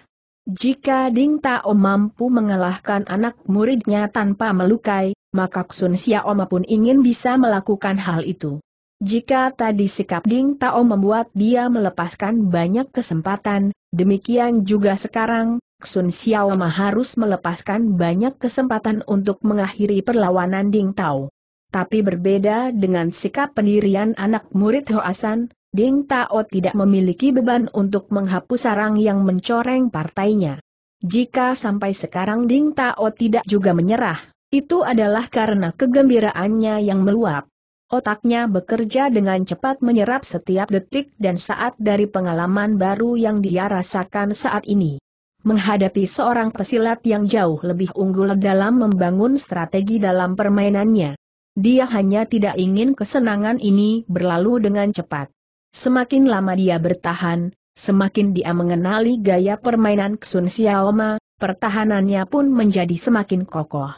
Jika Ding Tao mampu mengalahkan anak muridnya tanpa melukai, maka Xun Xiaoma pun ingin bisa melakukan hal itu. Jika tadi sikap Ding Tao membuat dia melepaskan banyak kesempatan, demikian juga sekarang, Xun Xiaoma harus melepaskan banyak kesempatan untuk mengakhiri perlawanan Ding Tao. Tapi berbeda dengan sikap pendirian anak murid Hoasan, Ding Tao tidak memiliki beban untuk menghapus sarang yang mencoreng partainya. Jika sampai sekarang Ding Tao tidak juga menyerah, itu adalah karena kegembiraannya yang meluap. Otaknya bekerja dengan cepat menyerap setiap detik dan saat dari pengalaman baru yang dia rasakan saat ini. Menghadapi seorang pesilat yang jauh lebih unggul dalam membangun strategi dalam permainannya. Dia hanya tidak ingin kesenangan ini berlalu dengan cepat. Semakin lama dia bertahan, semakin dia mengenali gaya permainan Ksun Xiaoma, pertahanannya pun menjadi semakin kokoh.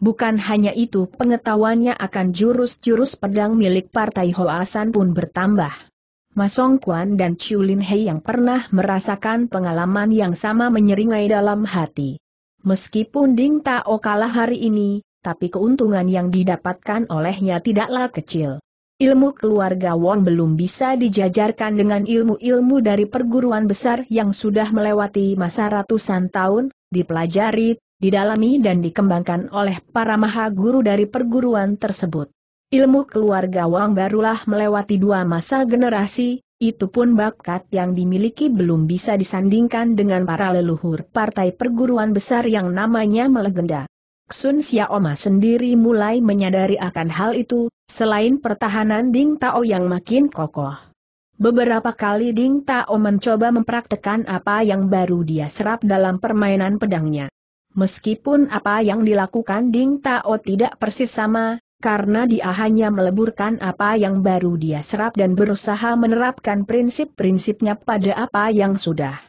Bukan hanya itu pengetahuannya akan jurus-jurus pedang milik Partai Hoasan pun bertambah. Masong Quan dan Chiu Lin Hei yang pernah merasakan pengalaman yang sama menyeringai dalam hati. Meskipun Ding Tao kalah hari ini, tapi keuntungan yang didapatkan olehnya tidaklah kecil. Ilmu keluarga Wong belum bisa dijajarkan dengan ilmu-ilmu dari perguruan besar yang sudah melewati masa ratusan tahun, dipelajari, didalami dan dikembangkan oleh para maha guru dari perguruan tersebut. Ilmu keluarga Wang barulah melewati dua masa generasi, itu pun bakat yang dimiliki belum bisa disandingkan dengan para leluhur partai perguruan besar yang namanya melegenda. Sun Xiaoma sendiri mulai menyadari akan hal itu, selain pertahanan Ding Tao yang makin kokoh. Beberapa kali Ding Tao mencoba mempraktekan apa yang baru dia serap dalam permainan pedangnya. Meskipun apa yang dilakukan Ding Tao tidak persis sama, karena dia hanya meleburkan apa yang baru dia serap dan berusaha menerapkan prinsip-prinsipnya pada apa yang sudah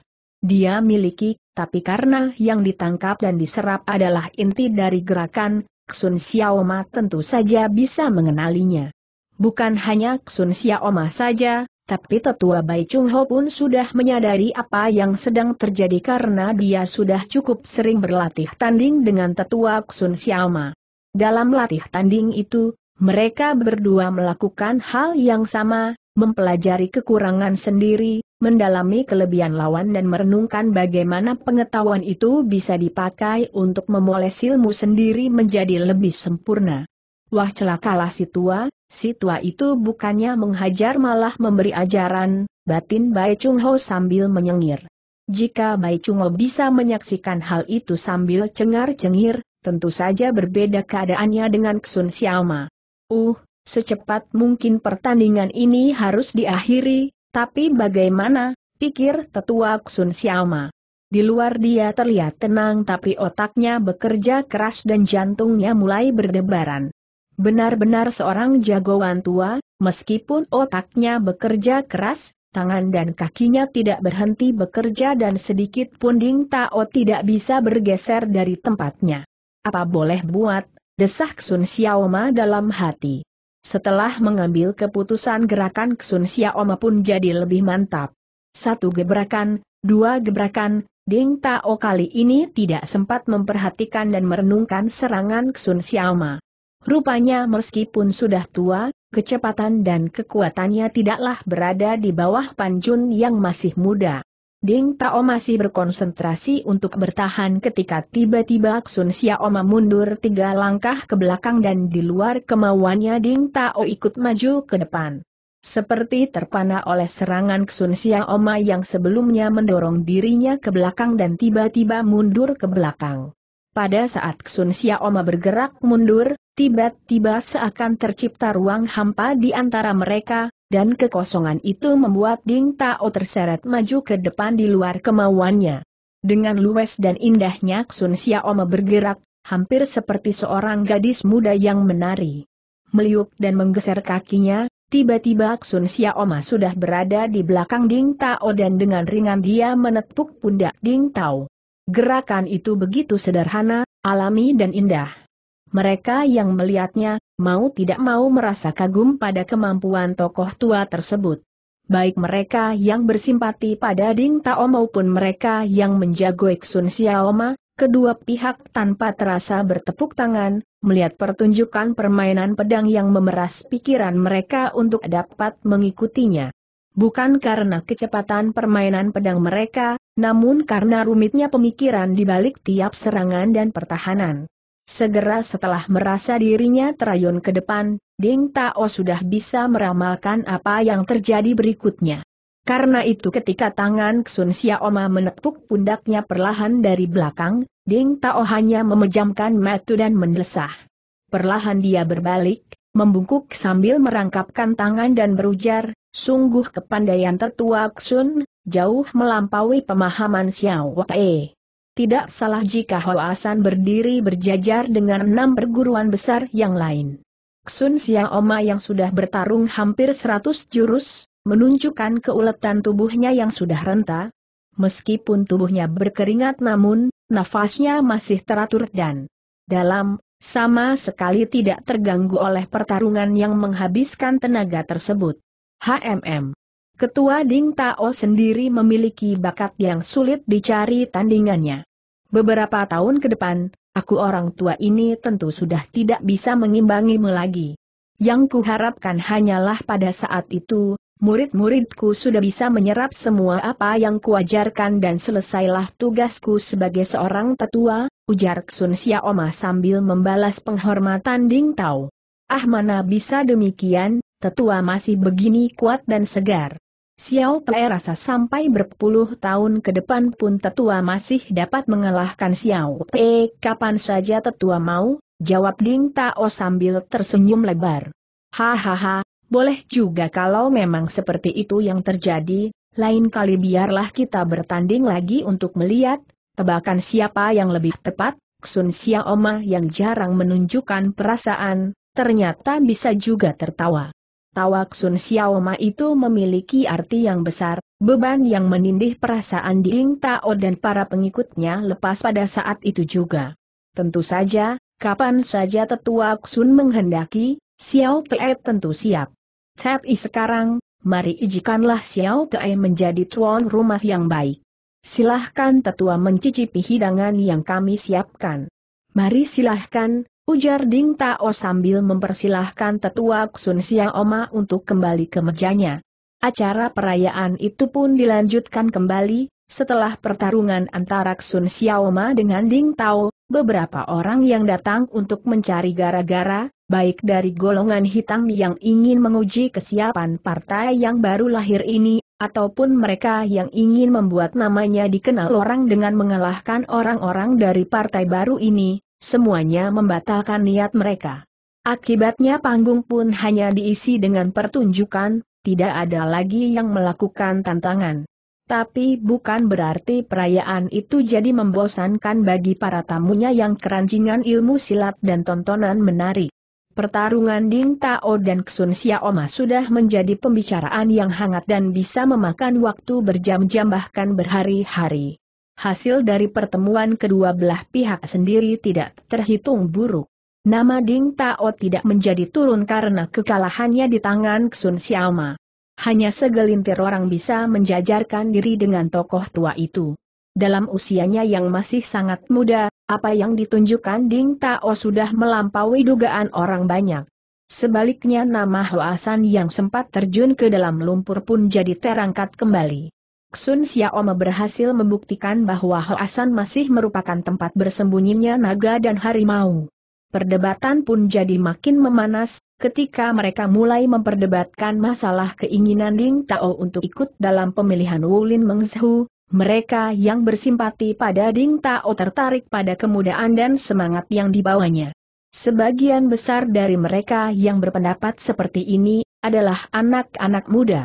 dia miliki, tapi karena yang ditangkap dan diserap adalah inti dari gerakan, Ksun Xiaoma tentu saja bisa mengenalinya. Bukan hanya Ksun Xiaoma saja, tapi tetua Bai Chung Ho pun sudah menyadari apa yang sedang terjadi karena dia sudah cukup sering berlatih tanding dengan tetua Ksun Xiaoma. Dalam latih tanding itu, mereka berdua melakukan hal yang sama, mempelajari kekurangan sendiri, mendalami kelebihan lawan dan merenungkan bagaimana pengetahuan itu bisa dipakai untuk memoles ilmu sendiri menjadi lebih sempurna. Wah celakalah si tua, si tua itu bukannya menghajar malah memberi ajaran, batin Bai Chung Ho sambil menyengir. Jika Bai Chung Ho bisa menyaksikan hal itu sambil cengar-cengir, tentu saja berbeda keadaannya dengan Ksun Siama. Uh, Secepat mungkin pertandingan ini harus diakhiri, tapi bagaimana, pikir tetua Ksun Xiaoma. Di luar dia terlihat tenang tapi otaknya bekerja keras dan jantungnya mulai berdebaran. Benar-benar seorang jagoan tua, meskipun otaknya bekerja keras, tangan dan kakinya tidak berhenti bekerja dan sedikit pun Ding Tao tidak bisa bergeser dari tempatnya. Apa boleh buat, Desah Sun Xiaoma dalam hati. Setelah mengambil keputusan gerakan Ksun Xiaoma pun jadi lebih mantap. Satu gebrakan, dua gebrakan, Ding Tao kali ini tidak sempat memperhatikan dan merenungkan serangan Ksun Xiaoma. Rupanya meskipun sudah tua, kecepatan dan kekuatannya tidaklah berada di bawah Panjun yang masih muda. Ding Tao masih berkonsentrasi untuk bertahan ketika tiba-tiba Sun Oma mundur tiga langkah ke belakang dan di luar kemauannya Ding Tao ikut maju ke depan. Seperti terpana oleh serangan Sun Oma yang sebelumnya mendorong dirinya ke belakang dan tiba-tiba mundur ke belakang. Pada saat Sun Oma bergerak mundur, tiba-tiba seakan tercipta ruang hampa di antara mereka, dan kekosongan itu membuat Ding Tao terseret maju ke depan di luar kemauannya. Dengan luwes dan indahnya Sun Xiaoma bergerak, hampir seperti seorang gadis muda yang menari. Meliuk dan menggeser kakinya, tiba-tiba Sun Xiaoma sudah berada di belakang Ding Tao dan dengan ringan dia menepuk pundak Ding Tao. Gerakan itu begitu sederhana, alami dan indah. Mereka yang melihatnya, mau tidak mau merasa kagum pada kemampuan tokoh tua tersebut. Baik mereka yang bersimpati pada Ding Tao maupun mereka yang menjago Iksun Xiaoma, kedua pihak tanpa terasa bertepuk tangan, melihat pertunjukan permainan pedang yang memeras pikiran mereka untuk dapat mengikutinya. Bukan karena kecepatan permainan pedang mereka, namun karena rumitnya pemikiran di balik tiap serangan dan pertahanan. Segera setelah merasa dirinya terayun ke depan, Ding Tao sudah bisa meramalkan apa yang terjadi berikutnya. Karena itu ketika tangan Ksun Xiaoma menepuk pundaknya perlahan dari belakang, Ding Tao hanya memejamkan mata dan mendesah. Perlahan dia berbalik, membungkuk sambil merangkapkan tangan dan berujar, sungguh kepandaian tertua Ksun, jauh melampaui pemahaman Xiao Wei. Tidak salah jika Hoasan berdiri berjajar dengan enam perguruan besar yang lain. Sun Xiaoma yang sudah bertarung hampir seratus jurus, menunjukkan keuletan tubuhnya yang sudah renta. Meskipun tubuhnya berkeringat namun, nafasnya masih teratur dan dalam, sama sekali tidak terganggu oleh pertarungan yang menghabiskan tenaga tersebut. HMM Ketua Ding Tao sendiri memiliki bakat yang sulit dicari tandingannya. Beberapa tahun ke depan, aku orang tua ini tentu sudah tidak bisa mengimbangimu lagi. Yang kuharapkan hanyalah pada saat itu, murid-muridku sudah bisa menyerap semua apa yang kuajarkan dan selesailah tugasku sebagai seorang tetua, ujar Sun Xiaoma sambil membalas penghormatan Ding Tao. Ah mana bisa demikian, tetua masih begini kuat dan segar. Xiao Pe rasa sampai berpuluh tahun ke depan pun tetua masih dapat mengalahkan Xiao Pe kapan saja tetua mau, jawab Ding Tao sambil tersenyum lebar. Hahaha, boleh juga kalau memang seperti itu yang terjadi, lain kali biarlah kita bertanding lagi untuk melihat, tebakan siapa yang lebih tepat, Sun Oma yang jarang menunjukkan perasaan, ternyata bisa juga tertawa. Tawa Sun Xiaoma itu memiliki arti yang besar, beban yang menindih perasaan Ding Tao dan para pengikutnya lepas pada saat itu juga. Tentu saja, kapan saja tetua Sun menghendaki, Xiao Tei tentu siap. Tapi sekarang, mari ijikanlah Xiao Tei menjadi tuan rumah yang baik. Silahkan tetua mencicipi hidangan yang kami siapkan. Mari silahkan, Ujar Ding Tao sambil mempersilahkan tetua Ksun Siang Oma untuk kembali ke mejanya. Acara perayaan itu pun dilanjutkan kembali, setelah pertarungan antara Ksun Xiaoma dengan Ding Tao, beberapa orang yang datang untuk mencari gara-gara, baik dari golongan hitam yang ingin menguji kesiapan partai yang baru lahir ini, ataupun mereka yang ingin membuat namanya dikenal orang dengan mengalahkan orang-orang dari partai baru ini, semuanya membatalkan niat mereka. Akibatnya panggung pun hanya diisi dengan pertunjukan, tidak ada lagi yang melakukan tantangan. Tapi bukan berarti perayaan itu jadi membosankan bagi para tamunya yang keranjingan ilmu silat dan tontonan menarik. Pertarungan Ding Tao dan Ksun Xiaoma sudah menjadi pembicaraan yang hangat dan bisa memakan waktu berjam-jam bahkan berhari-hari hasil dari pertemuan kedua belah pihak sendiri tidak terhitung buruk. Nama Ding Tao tidak menjadi turun karena kekalahannya di tangan Sun Xiaoma. Hanya segelintir orang bisa menjajarkan diri dengan tokoh tua itu. Dalam usianya yang masih sangat muda, apa yang ditunjukkan Ding Tao sudah melampaui dugaan orang banyak. Sebaliknya nama Hoasan yang sempat terjun ke dalam lumpur pun jadi terangkat kembali. Sun Xiaome berhasil membuktikan bahwa Hoasan masih merupakan tempat bersembunyinya naga dan harimau. Perdebatan pun jadi makin memanas, ketika mereka mulai memperdebatkan masalah keinginan Ling Tao untuk ikut dalam pemilihan Wulin Mengzhu, mereka yang bersimpati pada Ding Tao tertarik pada kemudaan dan semangat yang dibawanya. Sebagian besar dari mereka yang berpendapat seperti ini adalah anak-anak muda.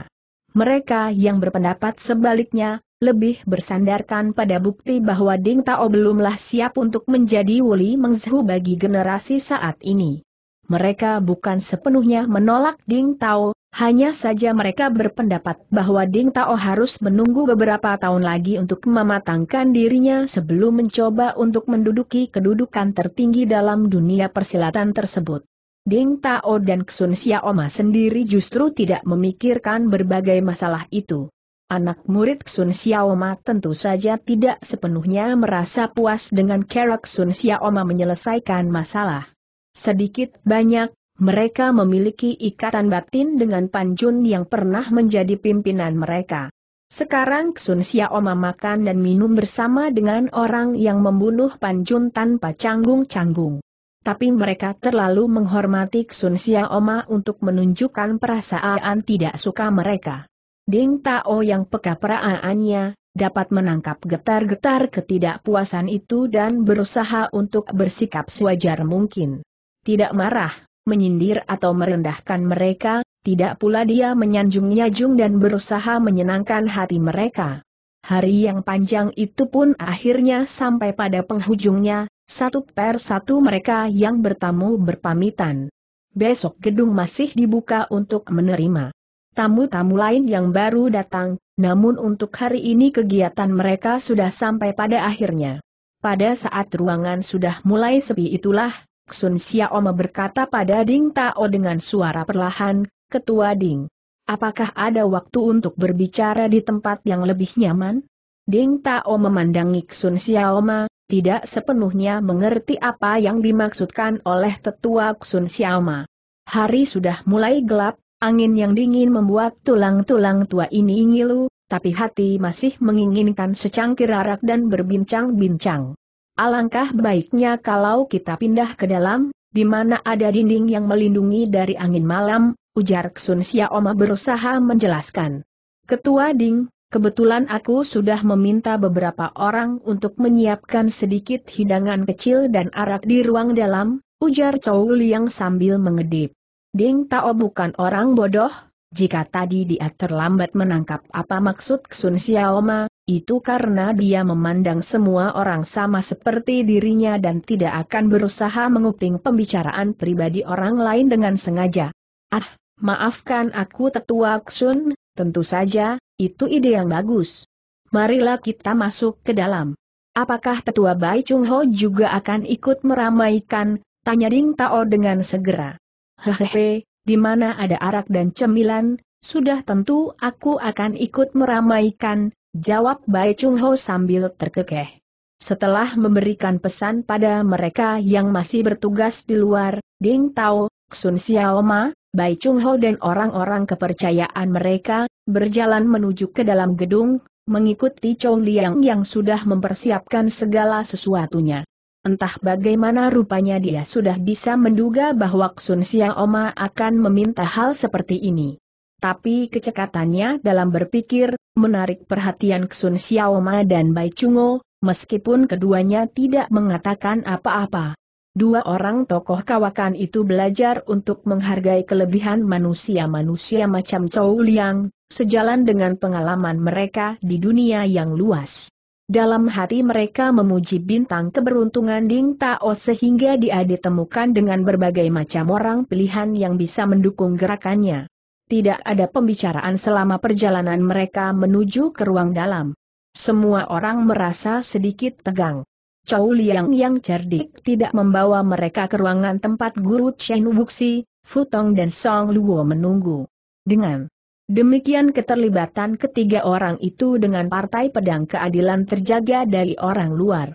Mereka yang berpendapat sebaliknya, lebih bersandarkan pada bukti bahwa Ding Tao belumlah siap untuk menjadi wali mengzhu bagi generasi saat ini. Mereka bukan sepenuhnya menolak Ding Tao, hanya saja mereka berpendapat bahwa Ding Tao harus menunggu beberapa tahun lagi untuk mematangkan dirinya sebelum mencoba untuk menduduki kedudukan tertinggi dalam dunia persilatan tersebut. Ding Tao dan Ksun Xiaoma sendiri justru tidak memikirkan berbagai masalah itu. Anak murid Ksun Xiaoma tentu saja tidak sepenuhnya merasa puas dengan cara Ksun Xiaoma menyelesaikan masalah. Sedikit banyak, mereka memiliki ikatan batin dengan Pan Jun yang pernah menjadi pimpinan mereka. Sekarang Ksun Xiaoma makan dan minum bersama dengan orang yang membunuh Pan Jun tanpa canggung-canggung tapi mereka terlalu menghormati Sun Xia Oma untuk menunjukkan perasaan tidak suka mereka. Ding Tao yang peka peraannya, dapat menangkap getar-getar ketidakpuasan itu dan berusaha untuk bersikap sewajar mungkin. Tidak marah, menyindir atau merendahkan mereka, tidak pula dia menyanjung-nyajung dan berusaha menyenangkan hati mereka. Hari yang panjang itu pun akhirnya sampai pada penghujungnya, satu per satu mereka yang bertamu berpamitan. Besok gedung masih dibuka untuk menerima tamu-tamu lain yang baru datang, namun untuk hari ini kegiatan mereka sudah sampai pada akhirnya. Pada saat ruangan sudah mulai sepi itulah, Sun Xiaoma berkata pada Ding Tao dengan suara perlahan, Ketua Ding, apakah ada waktu untuk berbicara di tempat yang lebih nyaman? Ding Tao memandangi Sun Xiaoma, tidak sepenuhnya mengerti apa yang dimaksudkan oleh tetua Ksun Xiaoma. Hari sudah mulai gelap, angin yang dingin membuat tulang-tulang tua ini ngilu, tapi hati masih menginginkan secangkir arak dan berbincang-bincang. Alangkah baiknya kalau kita pindah ke dalam, di mana ada dinding yang melindungi dari angin malam, ujar Ksun Xiaoma berusaha menjelaskan. Ketua Ding, Kebetulan aku sudah meminta beberapa orang untuk menyiapkan sedikit hidangan kecil dan arak di ruang dalam, ujar Chow Liang sambil mengedip. Ding Tao bukan orang bodoh, jika tadi dia terlambat menangkap apa maksud Sun Xiaoma, itu karena dia memandang semua orang sama seperti dirinya dan tidak akan berusaha menguping pembicaraan pribadi orang lain dengan sengaja. Ah, maafkan aku tetua Sun, tentu saja, itu ide yang bagus. Marilah kita masuk ke dalam. Apakah tetua Bai Chung Ho juga akan ikut meramaikan? Tanya Ding Tao dengan segera. Hehehe, di mana ada arak dan cemilan, sudah tentu aku akan ikut meramaikan, jawab Bai Chung Ho sambil terkekeh. Setelah memberikan pesan pada mereka yang masih bertugas di luar, Ding Tao, Sun Xiaoma. Bai Chung Ho dan orang-orang kepercayaan mereka, berjalan menuju ke dalam gedung, mengikuti Chong Liang yang sudah mempersiapkan segala sesuatunya. Entah bagaimana rupanya dia sudah bisa menduga bahwa Sun Sia Oma akan meminta hal seperti ini. Tapi kecekatannya dalam berpikir, menarik perhatian Sun Sia Oma dan Bai Ho, meskipun keduanya tidak mengatakan apa-apa. Dua orang tokoh kawakan itu belajar untuk menghargai kelebihan manusia-manusia macam Chow Liang, sejalan dengan pengalaman mereka di dunia yang luas. Dalam hati mereka memuji bintang keberuntungan Ding Tao sehingga dia ditemukan dengan berbagai macam orang pilihan yang bisa mendukung gerakannya. Tidak ada pembicaraan selama perjalanan mereka menuju ke ruang dalam. Semua orang merasa sedikit tegang. Chow Liang yang cerdik tidak membawa mereka ke ruangan tempat guru Chen Wuxi, Futong dan Song Luo menunggu. Dengan demikian keterlibatan ketiga orang itu dengan partai pedang keadilan terjaga dari orang luar.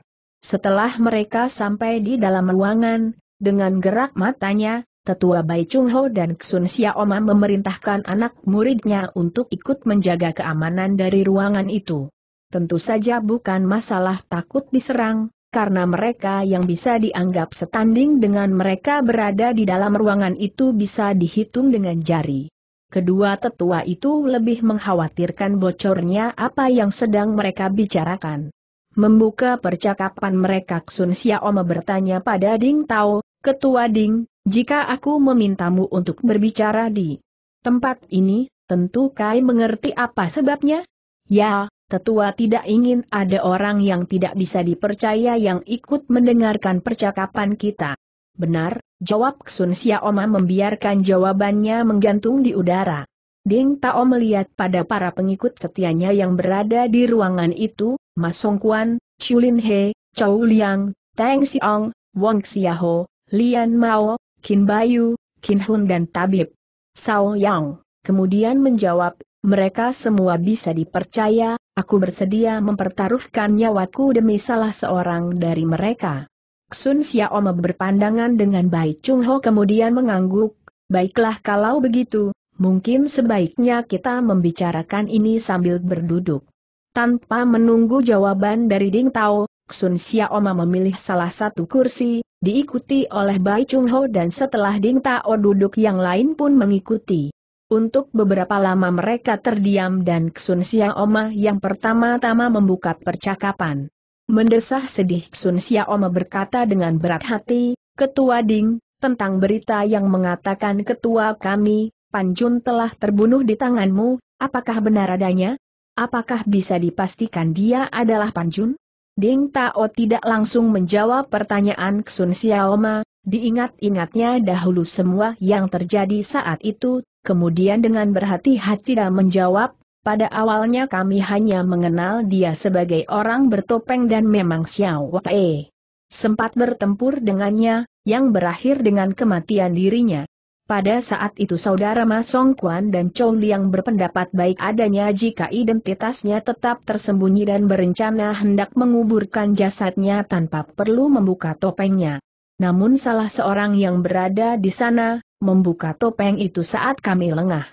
Setelah mereka sampai di dalam ruangan, dengan gerak matanya, Tetua Bai Chung Ho dan Ksun Xiaoma memerintahkan anak muridnya untuk ikut menjaga keamanan dari ruangan itu. Tentu saja bukan masalah takut diserang, karena mereka yang bisa dianggap setanding dengan mereka berada di dalam ruangan itu bisa dihitung dengan jari. Kedua tetua itu lebih mengkhawatirkan bocornya apa yang sedang mereka bicarakan. Membuka percakapan mereka Sun Xiaoma bertanya pada Ding Tao, Ketua Ding, jika aku memintamu untuk berbicara di tempat ini, tentu Kai mengerti apa sebabnya? Ya, Tetua tidak ingin ada orang yang tidak bisa dipercaya yang ikut mendengarkan percakapan kita. Benar, jawab Sun Xiaoma membiarkan jawabannya menggantung di udara. Ding Tao melihat pada para pengikut setianya yang berada di ruangan itu, Masong Quan, Chulin He, Chou Liang, Tang Xiong, Wang Xiaho, Lian Mao, Qin Bayu, Qin Hun dan Tabib. Sao Yang, kemudian menjawab, mereka semua bisa dipercaya, Aku bersedia mempertaruhkan nyawaku demi salah seorang dari mereka. Sun Xiaome berpandangan dengan Bai Chung Ho kemudian mengangguk, baiklah kalau begitu, mungkin sebaiknya kita membicarakan ini sambil berduduk. Tanpa menunggu jawaban dari Ding Tao, Sun Xiaoma memilih salah satu kursi, diikuti oleh Bai Chung Ho dan setelah Ding Tao duduk yang lain pun mengikuti. Untuk beberapa lama mereka terdiam dan Ksun Sia yang pertama-tama membuka percakapan. Mendesah sedih Ksun Sia berkata dengan berat hati, Ketua Ding, tentang berita yang mengatakan ketua kami, Panjun telah terbunuh di tanganmu, apakah benar adanya? Apakah bisa dipastikan dia adalah Panjun? Ding Tao tidak langsung menjawab pertanyaan Ksun Xiaoma, diingat-ingatnya dahulu semua yang terjadi saat itu kemudian dengan berhati-hati dan menjawab, pada awalnya kami hanya mengenal dia sebagai orang bertopeng dan memang Xiao Wei. Sempat bertempur dengannya, yang berakhir dengan kematian dirinya. Pada saat itu saudara Ma Song dan Chong Liang berpendapat baik adanya jika identitasnya tetap tersembunyi dan berencana hendak menguburkan jasadnya tanpa perlu membuka topengnya. Namun salah seorang yang berada di sana, membuka topeng itu saat kami lengah.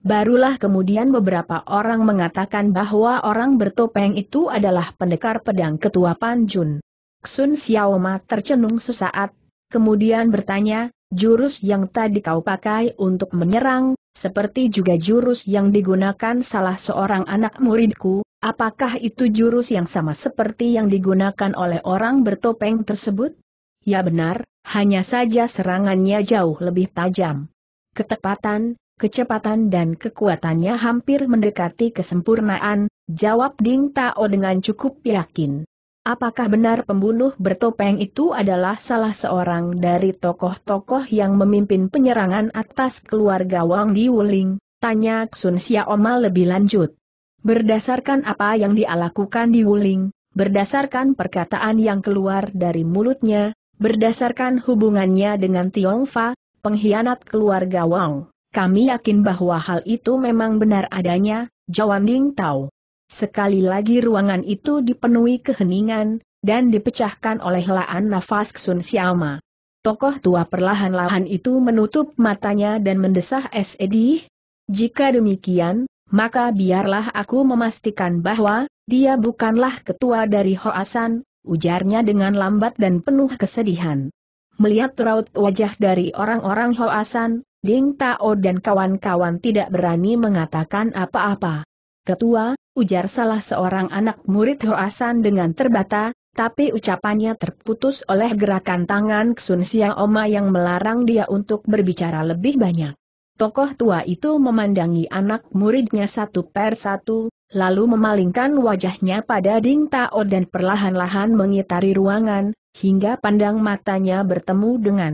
Barulah kemudian beberapa orang mengatakan bahwa orang bertopeng itu adalah pendekar pedang ketua Panjun. Sun Xiaoma tercenung sesaat, kemudian bertanya, jurus yang tadi kau pakai untuk menyerang, seperti juga jurus yang digunakan salah seorang anak muridku, apakah itu jurus yang sama seperti yang digunakan oleh orang bertopeng tersebut? Ya benar, hanya saja serangannya jauh lebih tajam. Ketepatan, kecepatan dan kekuatannya hampir mendekati kesempurnaan, jawab Ding Tao dengan cukup yakin. Apakah benar pembunuh bertopeng itu adalah salah seorang dari tokoh-tokoh yang memimpin penyerangan atas keluarga Wang Di Wuling? Tanya Sun Xiaoma lebih lanjut. Berdasarkan apa yang dia lakukan di Wuling, berdasarkan perkataan yang keluar dari mulutnya, Berdasarkan hubungannya dengan Tiongfa, pengkhianat keluarga Wang, kami yakin bahwa hal itu memang benar adanya, Jawan Ding tahu. Sekali lagi ruangan itu dipenuhi keheningan, dan dipecahkan oleh laan nafas Sun Xiaoma. Tokoh tua perlahan-lahan itu menutup matanya dan mendesah S.E.D. Jika demikian, maka biarlah aku memastikan bahwa, dia bukanlah ketua dari Hoasan, ujarnya dengan lambat dan penuh kesedihan. Melihat raut wajah dari orang-orang Hoasan, Ding Tao dan kawan-kawan tidak berani mengatakan apa-apa. Ketua, ujar salah seorang anak murid Hoasan dengan terbata, tapi ucapannya terputus oleh gerakan tangan Sun Sia Oma yang melarang dia untuk berbicara lebih banyak. Tokoh tua itu memandangi anak muridnya satu per satu, lalu memalingkan wajahnya pada Ding Tao dan perlahan-lahan mengitari ruangan, hingga pandang matanya bertemu dengan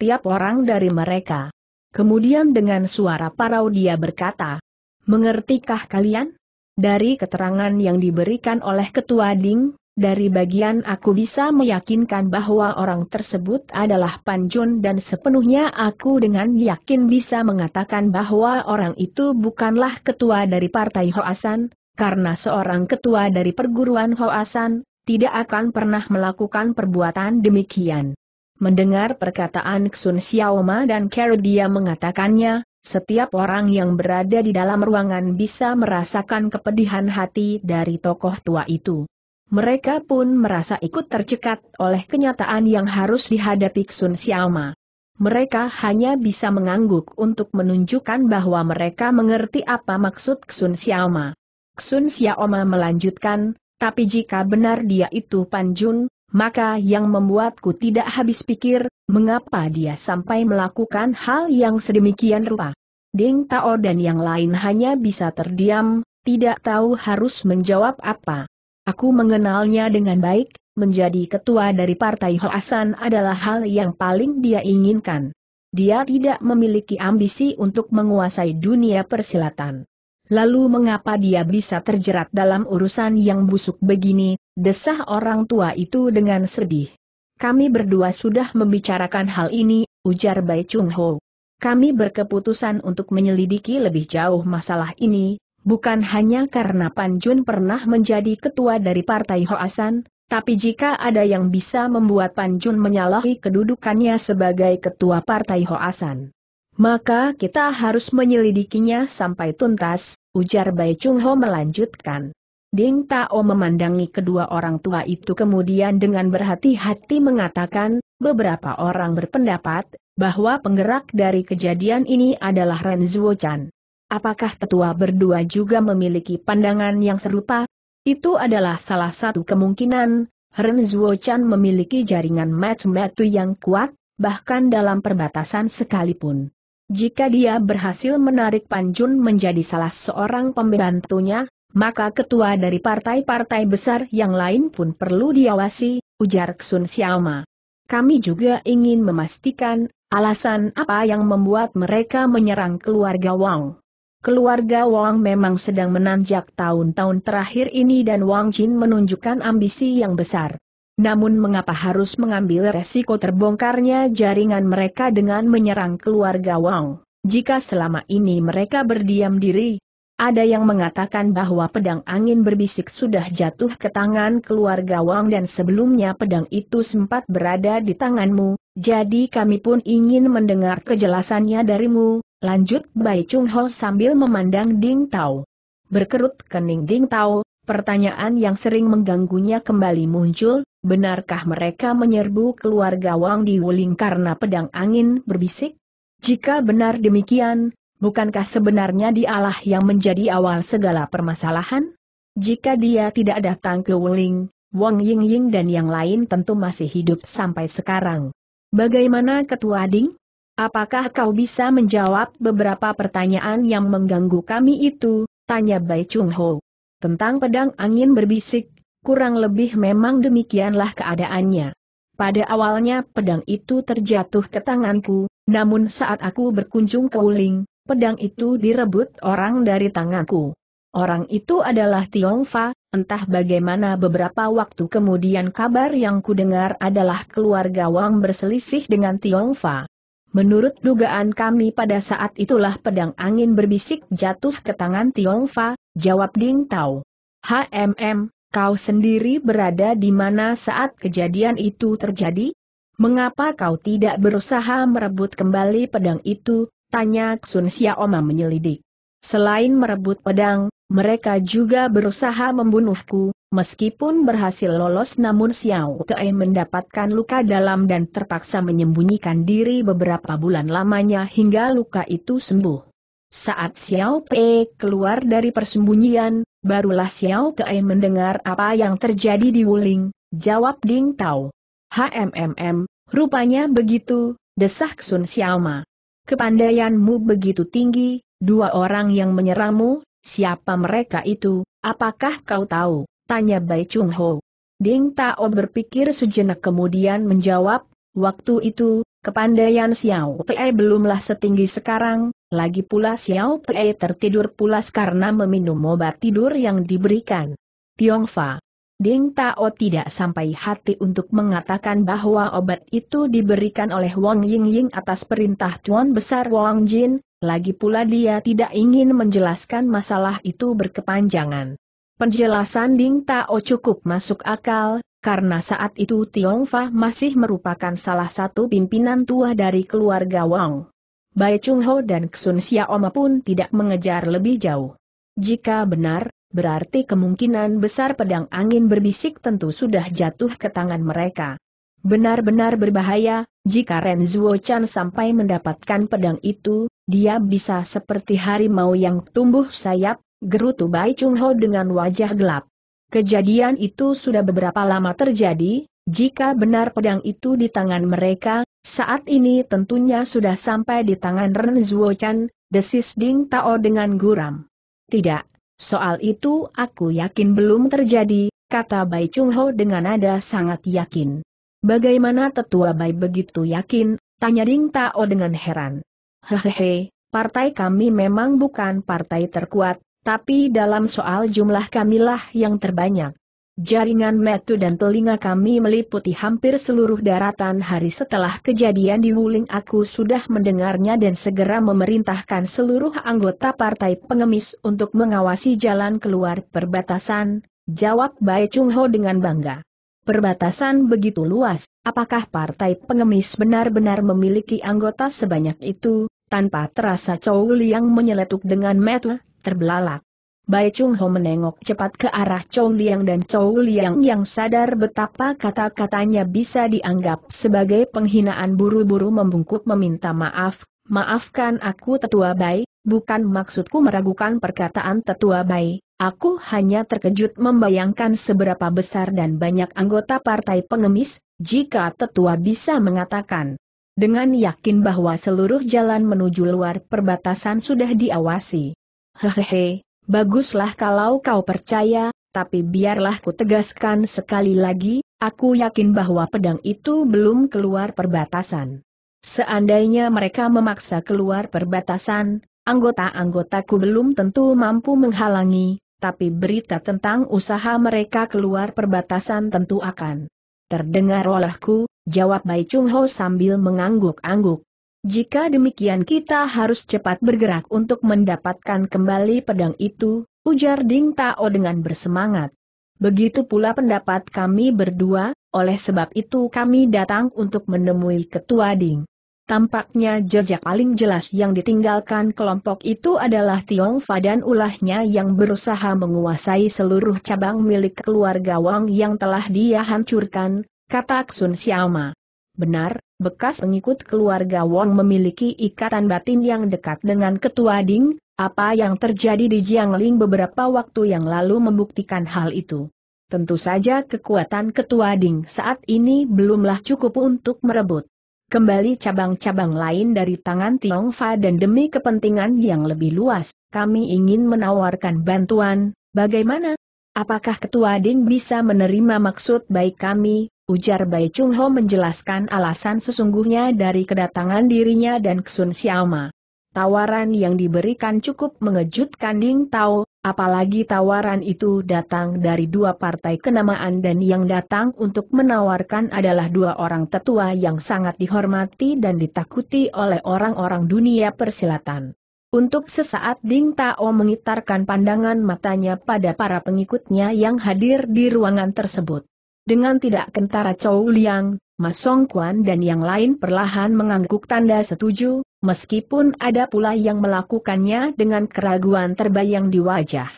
tiap orang dari mereka. Kemudian dengan suara parau dia berkata, Mengertikah kalian? Dari keterangan yang diberikan oleh Ketua Ding, dari bagian aku bisa meyakinkan bahwa orang tersebut adalah Panjun dan sepenuhnya aku dengan yakin bisa mengatakan bahwa orang itu bukanlah ketua dari Partai Hoasan, karena seorang ketua dari perguruan Hoasan, tidak akan pernah melakukan perbuatan demikian. Mendengar perkataan Xun Xiaoma dan Carol dia mengatakannya, setiap orang yang berada di dalam ruangan bisa merasakan kepedihan hati dari tokoh tua itu. Mereka pun merasa ikut tercekat oleh kenyataan yang harus dihadapi Sun Xiaoma. Mereka hanya bisa mengangguk untuk menunjukkan bahwa mereka mengerti apa maksud Sun Xiaoma. Sun Xiaoma melanjutkan, tapi jika benar dia itu Panjun, maka yang membuatku tidak habis pikir, mengapa dia sampai melakukan hal yang sedemikian rupa. Ding Tao dan yang lain hanya bisa terdiam, tidak tahu harus menjawab apa. Aku mengenalnya dengan baik, menjadi ketua dari Partai Hoasan adalah hal yang paling dia inginkan. Dia tidak memiliki ambisi untuk menguasai dunia persilatan. Lalu mengapa dia bisa terjerat dalam urusan yang busuk begini, desah orang tua itu dengan sedih. Kami berdua sudah membicarakan hal ini, ujar Bai Chung Ho. Kami berkeputusan untuk menyelidiki lebih jauh masalah ini, Bukan hanya karena Pan Jun pernah menjadi ketua dari Partai Hoasan, tapi jika ada yang bisa membuat Pan Jun menyalahi kedudukannya sebagai ketua Partai Hoasan. Maka kita harus menyelidikinya sampai tuntas, ujar Bai Chung Ho melanjutkan. Ding Tao memandangi kedua orang tua itu kemudian dengan berhati-hati mengatakan, beberapa orang berpendapat, bahwa penggerak dari kejadian ini adalah Ren Zuo Chan apakah tetua berdua juga memiliki pandangan yang serupa? Itu adalah salah satu kemungkinan, Ren Chan memiliki jaringan metu-metu yang kuat, bahkan dalam perbatasan sekalipun. Jika dia berhasil menarik Pan Jun menjadi salah seorang pembantunya, maka ketua dari partai-partai besar yang lain pun perlu diawasi, ujar Sun Xiaoma. Kami juga ingin memastikan alasan apa yang membuat mereka menyerang keluarga Wang. Keluarga Wang memang sedang menanjak tahun-tahun terakhir ini dan Wang Jin menunjukkan ambisi yang besar. Namun mengapa harus mengambil resiko terbongkarnya jaringan mereka dengan menyerang keluarga Wang? Jika selama ini mereka berdiam diri, ada yang mengatakan bahwa pedang angin berbisik sudah jatuh ke tangan keluarga Wang dan sebelumnya pedang itu sempat berada di tanganmu, jadi kami pun ingin mendengar kejelasannya darimu, Lanjut Bai Chung Ho sambil memandang Ding Tao. Berkerut kening Ding Tao, pertanyaan yang sering mengganggunya kembali muncul, benarkah mereka menyerbu keluarga Wang di Wuling karena pedang angin berbisik? Jika benar demikian, bukankah sebenarnya dialah yang menjadi awal segala permasalahan? Jika dia tidak datang ke Wuling, Wang Ying Ying dan yang lain tentu masih hidup sampai sekarang. Bagaimana Ketua Ding? Apakah kau bisa menjawab beberapa pertanyaan yang mengganggu kami itu? Tanya Bai Chung Ho. Tentang pedang angin berbisik, kurang lebih memang demikianlah keadaannya. Pada awalnya pedang itu terjatuh ke tanganku, namun saat aku berkunjung ke Wuling, pedang itu direbut orang dari tanganku. Orang itu adalah Tiong Fa. entah bagaimana beberapa waktu kemudian kabar yang kudengar adalah keluarga Wang berselisih dengan Tiong Fa. Menurut dugaan kami pada saat itulah pedang angin berbisik jatuh ke tangan Tiong Fa, jawab Ding Tao. HMM, kau sendiri berada di mana saat kejadian itu terjadi? Mengapa kau tidak berusaha merebut kembali pedang itu? Tanya Sun Xiaoma menyelidik. Selain merebut pedang, mereka juga berusaha membunuhku, Meskipun berhasil lolos namun Xiao Tei mendapatkan luka dalam dan terpaksa menyembunyikan diri beberapa bulan lamanya hingga luka itu sembuh. Saat Xiao Pei keluar dari persembunyian, barulah Xiao Tei mendengar apa yang terjadi di Wuling, jawab Ding Tao. HMMM, rupanya begitu, Desah Sun Xiaoma. Kepandaianmu begitu tinggi, dua orang yang menyerangmu, siapa mereka itu, apakah kau tahu? Tanya Bai Chung Ho. Ding Tao berpikir sejenak kemudian menjawab, waktu itu, kepandaian Xiao Pei belumlah setinggi sekarang, lagi pula Xiao Pei tertidur pulas karena meminum obat tidur yang diberikan. Tiongfa. Ding Tao tidak sampai hati untuk mengatakan bahwa obat itu diberikan oleh Wang Ying Ying atas perintah Tuan Besar Wang Jin, lagi pula dia tidak ingin menjelaskan masalah itu berkepanjangan. Penjelasan Ding Tao cukup masuk akal, karena saat itu Tiong Fa masih merupakan salah satu pimpinan tua dari keluarga Wang. Bai Chung Ho dan Xun Xiaoma pun tidak mengejar lebih jauh. Jika benar, berarti kemungkinan besar pedang angin berbisik tentu sudah jatuh ke tangan mereka. Benar-benar berbahaya, jika Ren Zuo Chan sampai mendapatkan pedang itu, dia bisa seperti harimau yang tumbuh sayap, gerutu Bai Chung Ho dengan wajah gelap. Kejadian itu sudah beberapa lama terjadi, jika benar pedang itu di tangan mereka, saat ini tentunya sudah sampai di tangan Ren Zuo Chan, desis Ding Tao dengan guram. Tidak, soal itu aku yakin belum terjadi, kata Bai Chung Ho dengan nada sangat yakin. Bagaimana tetua Bai begitu yakin, tanya Ding Tao dengan heran. Hehehe, partai kami memang bukan partai terkuat, tapi dalam soal jumlah kamilah yang terbanyak. Jaringan metu dan telinga kami meliputi hampir seluruh daratan hari setelah kejadian di Wuling aku sudah mendengarnya dan segera memerintahkan seluruh anggota partai pengemis untuk mengawasi jalan keluar perbatasan, jawab Bae Chung Ho dengan bangga. Perbatasan begitu luas, apakah partai pengemis benar-benar memiliki anggota sebanyak itu, tanpa terasa Chow Liang menyeletuk dengan metu terbelalak. Bai Chung Ho menengok cepat ke arah Chow Liang dan Chou Liang yang sadar betapa kata-katanya bisa dianggap sebagai penghinaan buru-buru membungkuk meminta maaf, maafkan aku tetua Bai, bukan maksudku meragukan perkataan tetua Bai, Aku hanya terkejut membayangkan seberapa besar dan banyak anggota partai pengemis, jika tetua bisa mengatakan. Dengan yakin bahwa seluruh jalan menuju luar perbatasan sudah diawasi. Hehehe, baguslah kalau kau percaya, tapi biarlah ku tegaskan sekali lagi, aku yakin bahwa pedang itu belum keluar perbatasan. Seandainya mereka memaksa keluar perbatasan, anggota-anggotaku belum tentu mampu menghalangi, tapi berita tentang usaha mereka keluar perbatasan tentu akan terdengar olehku, jawab Bai Chung Ho sambil mengangguk-angguk. Jika demikian kita harus cepat bergerak untuk mendapatkan kembali pedang itu, ujar Ding Tao dengan bersemangat. Begitu pula pendapat kami berdua, oleh sebab itu kami datang untuk menemui Ketua Ding. Tampaknya jejak paling jelas yang ditinggalkan kelompok itu adalah Tiong Fa dan ulahnya yang berusaha menguasai seluruh cabang milik keluarga Wang yang telah dia hancurkan, kata Xun Xiaoma. Benar, bekas pengikut keluarga Wong memiliki ikatan batin yang dekat dengan Ketua Ding, apa yang terjadi di Jiangling beberapa waktu yang lalu membuktikan hal itu. Tentu saja kekuatan Ketua Ding saat ini belumlah cukup untuk merebut kembali cabang-cabang lain dari tangan Tiongfa dan demi kepentingan yang lebih luas, kami ingin menawarkan bantuan, bagaimana? Apakah Ketua Ding bisa menerima maksud baik kami, Ujar Bai Chung Ho menjelaskan alasan sesungguhnya dari kedatangan dirinya dan Ksun Xiaoma. Tawaran yang diberikan cukup mengejutkan Ding Tao, apalagi tawaran itu datang dari dua partai kenamaan dan yang datang untuk menawarkan adalah dua orang tetua yang sangat dihormati dan ditakuti oleh orang-orang dunia persilatan. Untuk sesaat Ding Tao mengitarkan pandangan matanya pada para pengikutnya yang hadir di ruangan tersebut. Dengan tidak kentara Chow Liang, Mas Song dan yang lain perlahan mengangguk tanda setuju, meskipun ada pula yang melakukannya dengan keraguan terbayang di wajah.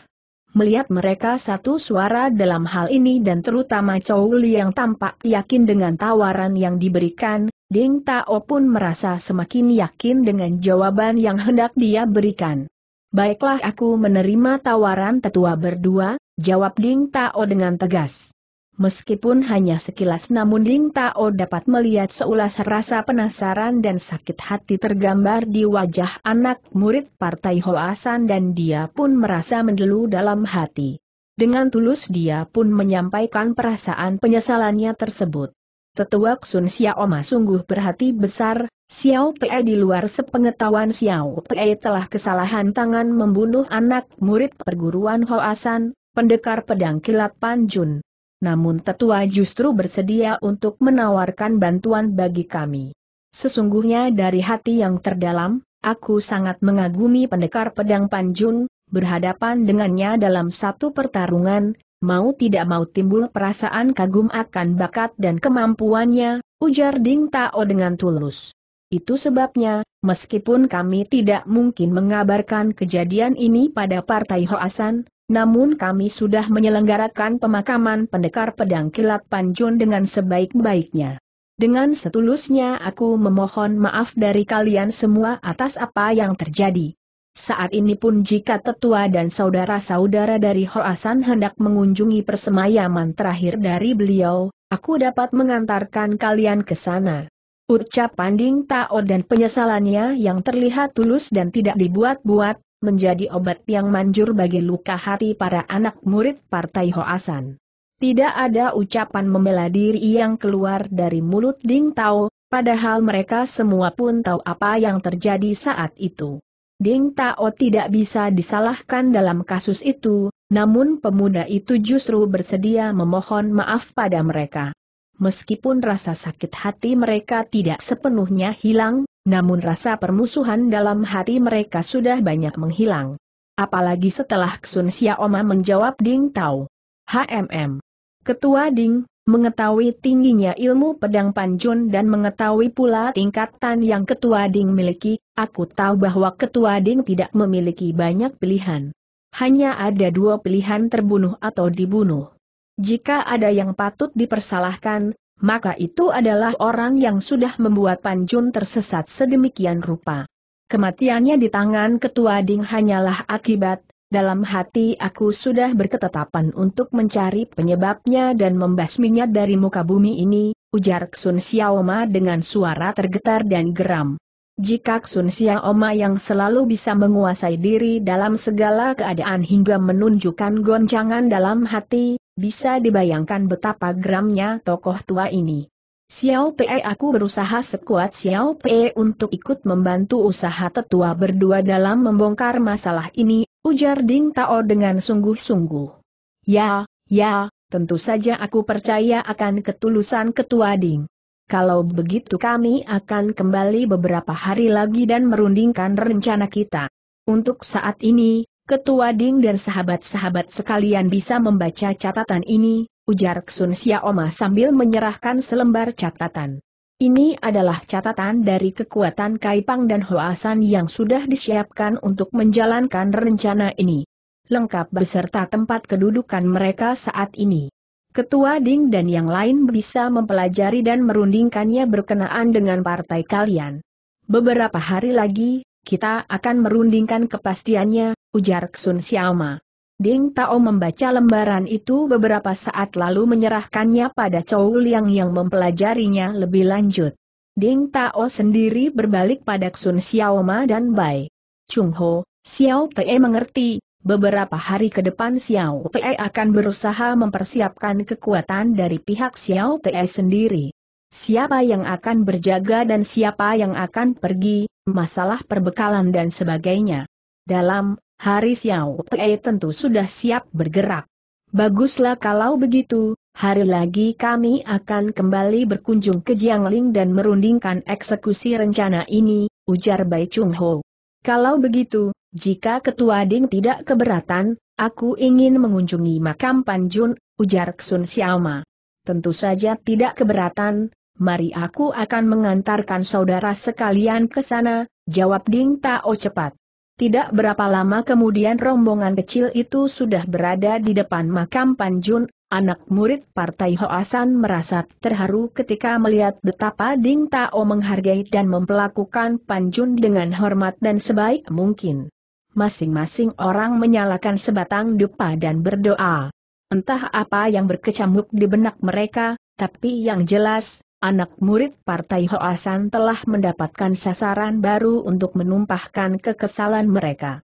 Melihat mereka satu suara dalam hal ini dan terutama Chow Liang tampak yakin dengan tawaran yang diberikan, Ding Tao pun merasa semakin yakin dengan jawaban yang hendak dia berikan. Baiklah aku menerima tawaran tetua berdua, jawab Ding Tao dengan tegas. Meskipun hanya sekilas namun Ling Tao dapat melihat seulas rasa penasaran dan sakit hati tergambar di wajah anak murid Partai Hoasan dan dia pun merasa mendelu dalam hati. Dengan tulus dia pun menyampaikan perasaan penyesalannya tersebut. Tetua Sun Xiaoma sungguh berhati besar, Xiao Pei di luar sepengetahuan Xiao Pei telah kesalahan tangan membunuh anak murid perguruan Hoasan, pendekar pedang kilat Panjun namun tetua justru bersedia untuk menawarkan bantuan bagi kami. Sesungguhnya dari hati yang terdalam, aku sangat mengagumi pendekar pedang Panjun, berhadapan dengannya dalam satu pertarungan, mau tidak mau timbul perasaan kagum akan bakat dan kemampuannya, ujar Ding Tao dengan tulus. Itu sebabnya, meskipun kami tidak mungkin mengabarkan kejadian ini pada Partai Hoasan, namun kami sudah menyelenggarakan pemakaman pendekar pedang kilat Panjun dengan sebaik-baiknya. Dengan setulusnya aku memohon maaf dari kalian semua atas apa yang terjadi. Saat ini pun jika tetua dan saudara-saudara dari Hoasan hendak mengunjungi persemayaman terakhir dari beliau, aku dapat mengantarkan kalian ke sana. Ucap Panding Tao dan penyesalannya yang terlihat tulus dan tidak dibuat-buat, menjadi obat yang manjur bagi luka hati para anak murid Partai Hoasan. Tidak ada ucapan membela diri yang keluar dari mulut Ding Tao, padahal mereka semua pun tahu apa yang terjadi saat itu. Ding Tao tidak bisa disalahkan dalam kasus itu, namun pemuda itu justru bersedia memohon maaf pada mereka. Meskipun rasa sakit hati mereka tidak sepenuhnya hilang, namun rasa permusuhan dalam hati mereka sudah banyak menghilang. Apalagi setelah Ksun Xiaoma menjawab Ding Tao. HMM. Ketua Ding, mengetahui tingginya ilmu pedang panjun dan mengetahui pula tingkatan yang Ketua Ding miliki, aku tahu bahwa Ketua Ding tidak memiliki banyak pilihan. Hanya ada dua pilihan terbunuh atau dibunuh. Jika ada yang patut dipersalahkan, maka itu adalah orang yang sudah membuat Panjun tersesat sedemikian rupa. Kematiannya di tangan ketua Ding hanyalah akibat, dalam hati aku sudah berketetapan untuk mencari penyebabnya dan membasminya dari muka bumi ini, ujar Sun Xiaoma dengan suara tergetar dan geram. Jika Sun Siang Oma yang selalu bisa menguasai diri dalam segala keadaan hingga menunjukkan goncangan dalam hati, bisa dibayangkan betapa geramnya tokoh tua ini. Xiao Pe aku berusaha sekuat Xiao Pe untuk ikut membantu usaha tetua berdua dalam membongkar masalah ini, ujar Ding Tao dengan sungguh-sungguh. Ya, ya, tentu saja aku percaya akan ketulusan ketua Ding. Kalau begitu kami akan kembali beberapa hari lagi dan merundingkan rencana kita. Untuk saat ini, Ketua Ding dan sahabat-sahabat sekalian bisa membaca catatan ini, ujar Ksun Xiaoma sambil menyerahkan selembar catatan. Ini adalah catatan dari kekuatan Kaipang dan Hoasan yang sudah disiapkan untuk menjalankan rencana ini. Lengkap beserta tempat kedudukan mereka saat ini. Ketua Ding dan yang lain bisa mempelajari dan merundingkannya berkenaan dengan partai kalian. Beberapa hari lagi, kita akan merundingkan kepastiannya, ujar Sun Xiaoma. Ding Tao membaca lembaran itu beberapa saat lalu menyerahkannya pada Chou Liang yang mempelajarinya lebih lanjut. Ding Tao sendiri berbalik pada Sun Xiaoma dan Bai. Chung Ho, Xiao Te mengerti, Beberapa hari ke depan Xiao Te akan berusaha mempersiapkan kekuatan dari pihak Xiao Te sendiri. Siapa yang akan berjaga dan siapa yang akan pergi, masalah perbekalan dan sebagainya. Dalam hari Xiao Te tentu sudah siap bergerak. Baguslah kalau begitu, hari lagi kami akan kembali berkunjung ke Jiangling dan merundingkan eksekusi rencana ini, ujar Bai Chung Ho. Kalau begitu, jika Ketua Ding tidak keberatan, aku ingin mengunjungi makam Panjun, ujar Ksun Xiaoma. Tentu saja tidak keberatan, mari aku akan mengantarkan saudara sekalian ke sana, jawab Ding Tao cepat. Tidak berapa lama kemudian rombongan kecil itu sudah berada di depan makam Panjun, anak murid Partai Hoasan merasa terharu ketika melihat betapa Ding Tao menghargai dan memperlakukan Panjun dengan hormat dan sebaik mungkin masing-masing orang menyalakan sebatang dupa dan berdoa. Entah apa yang berkecamuk di benak mereka, tapi yang jelas, anak murid Partai Hoasan telah mendapatkan sasaran baru untuk menumpahkan kekesalan mereka.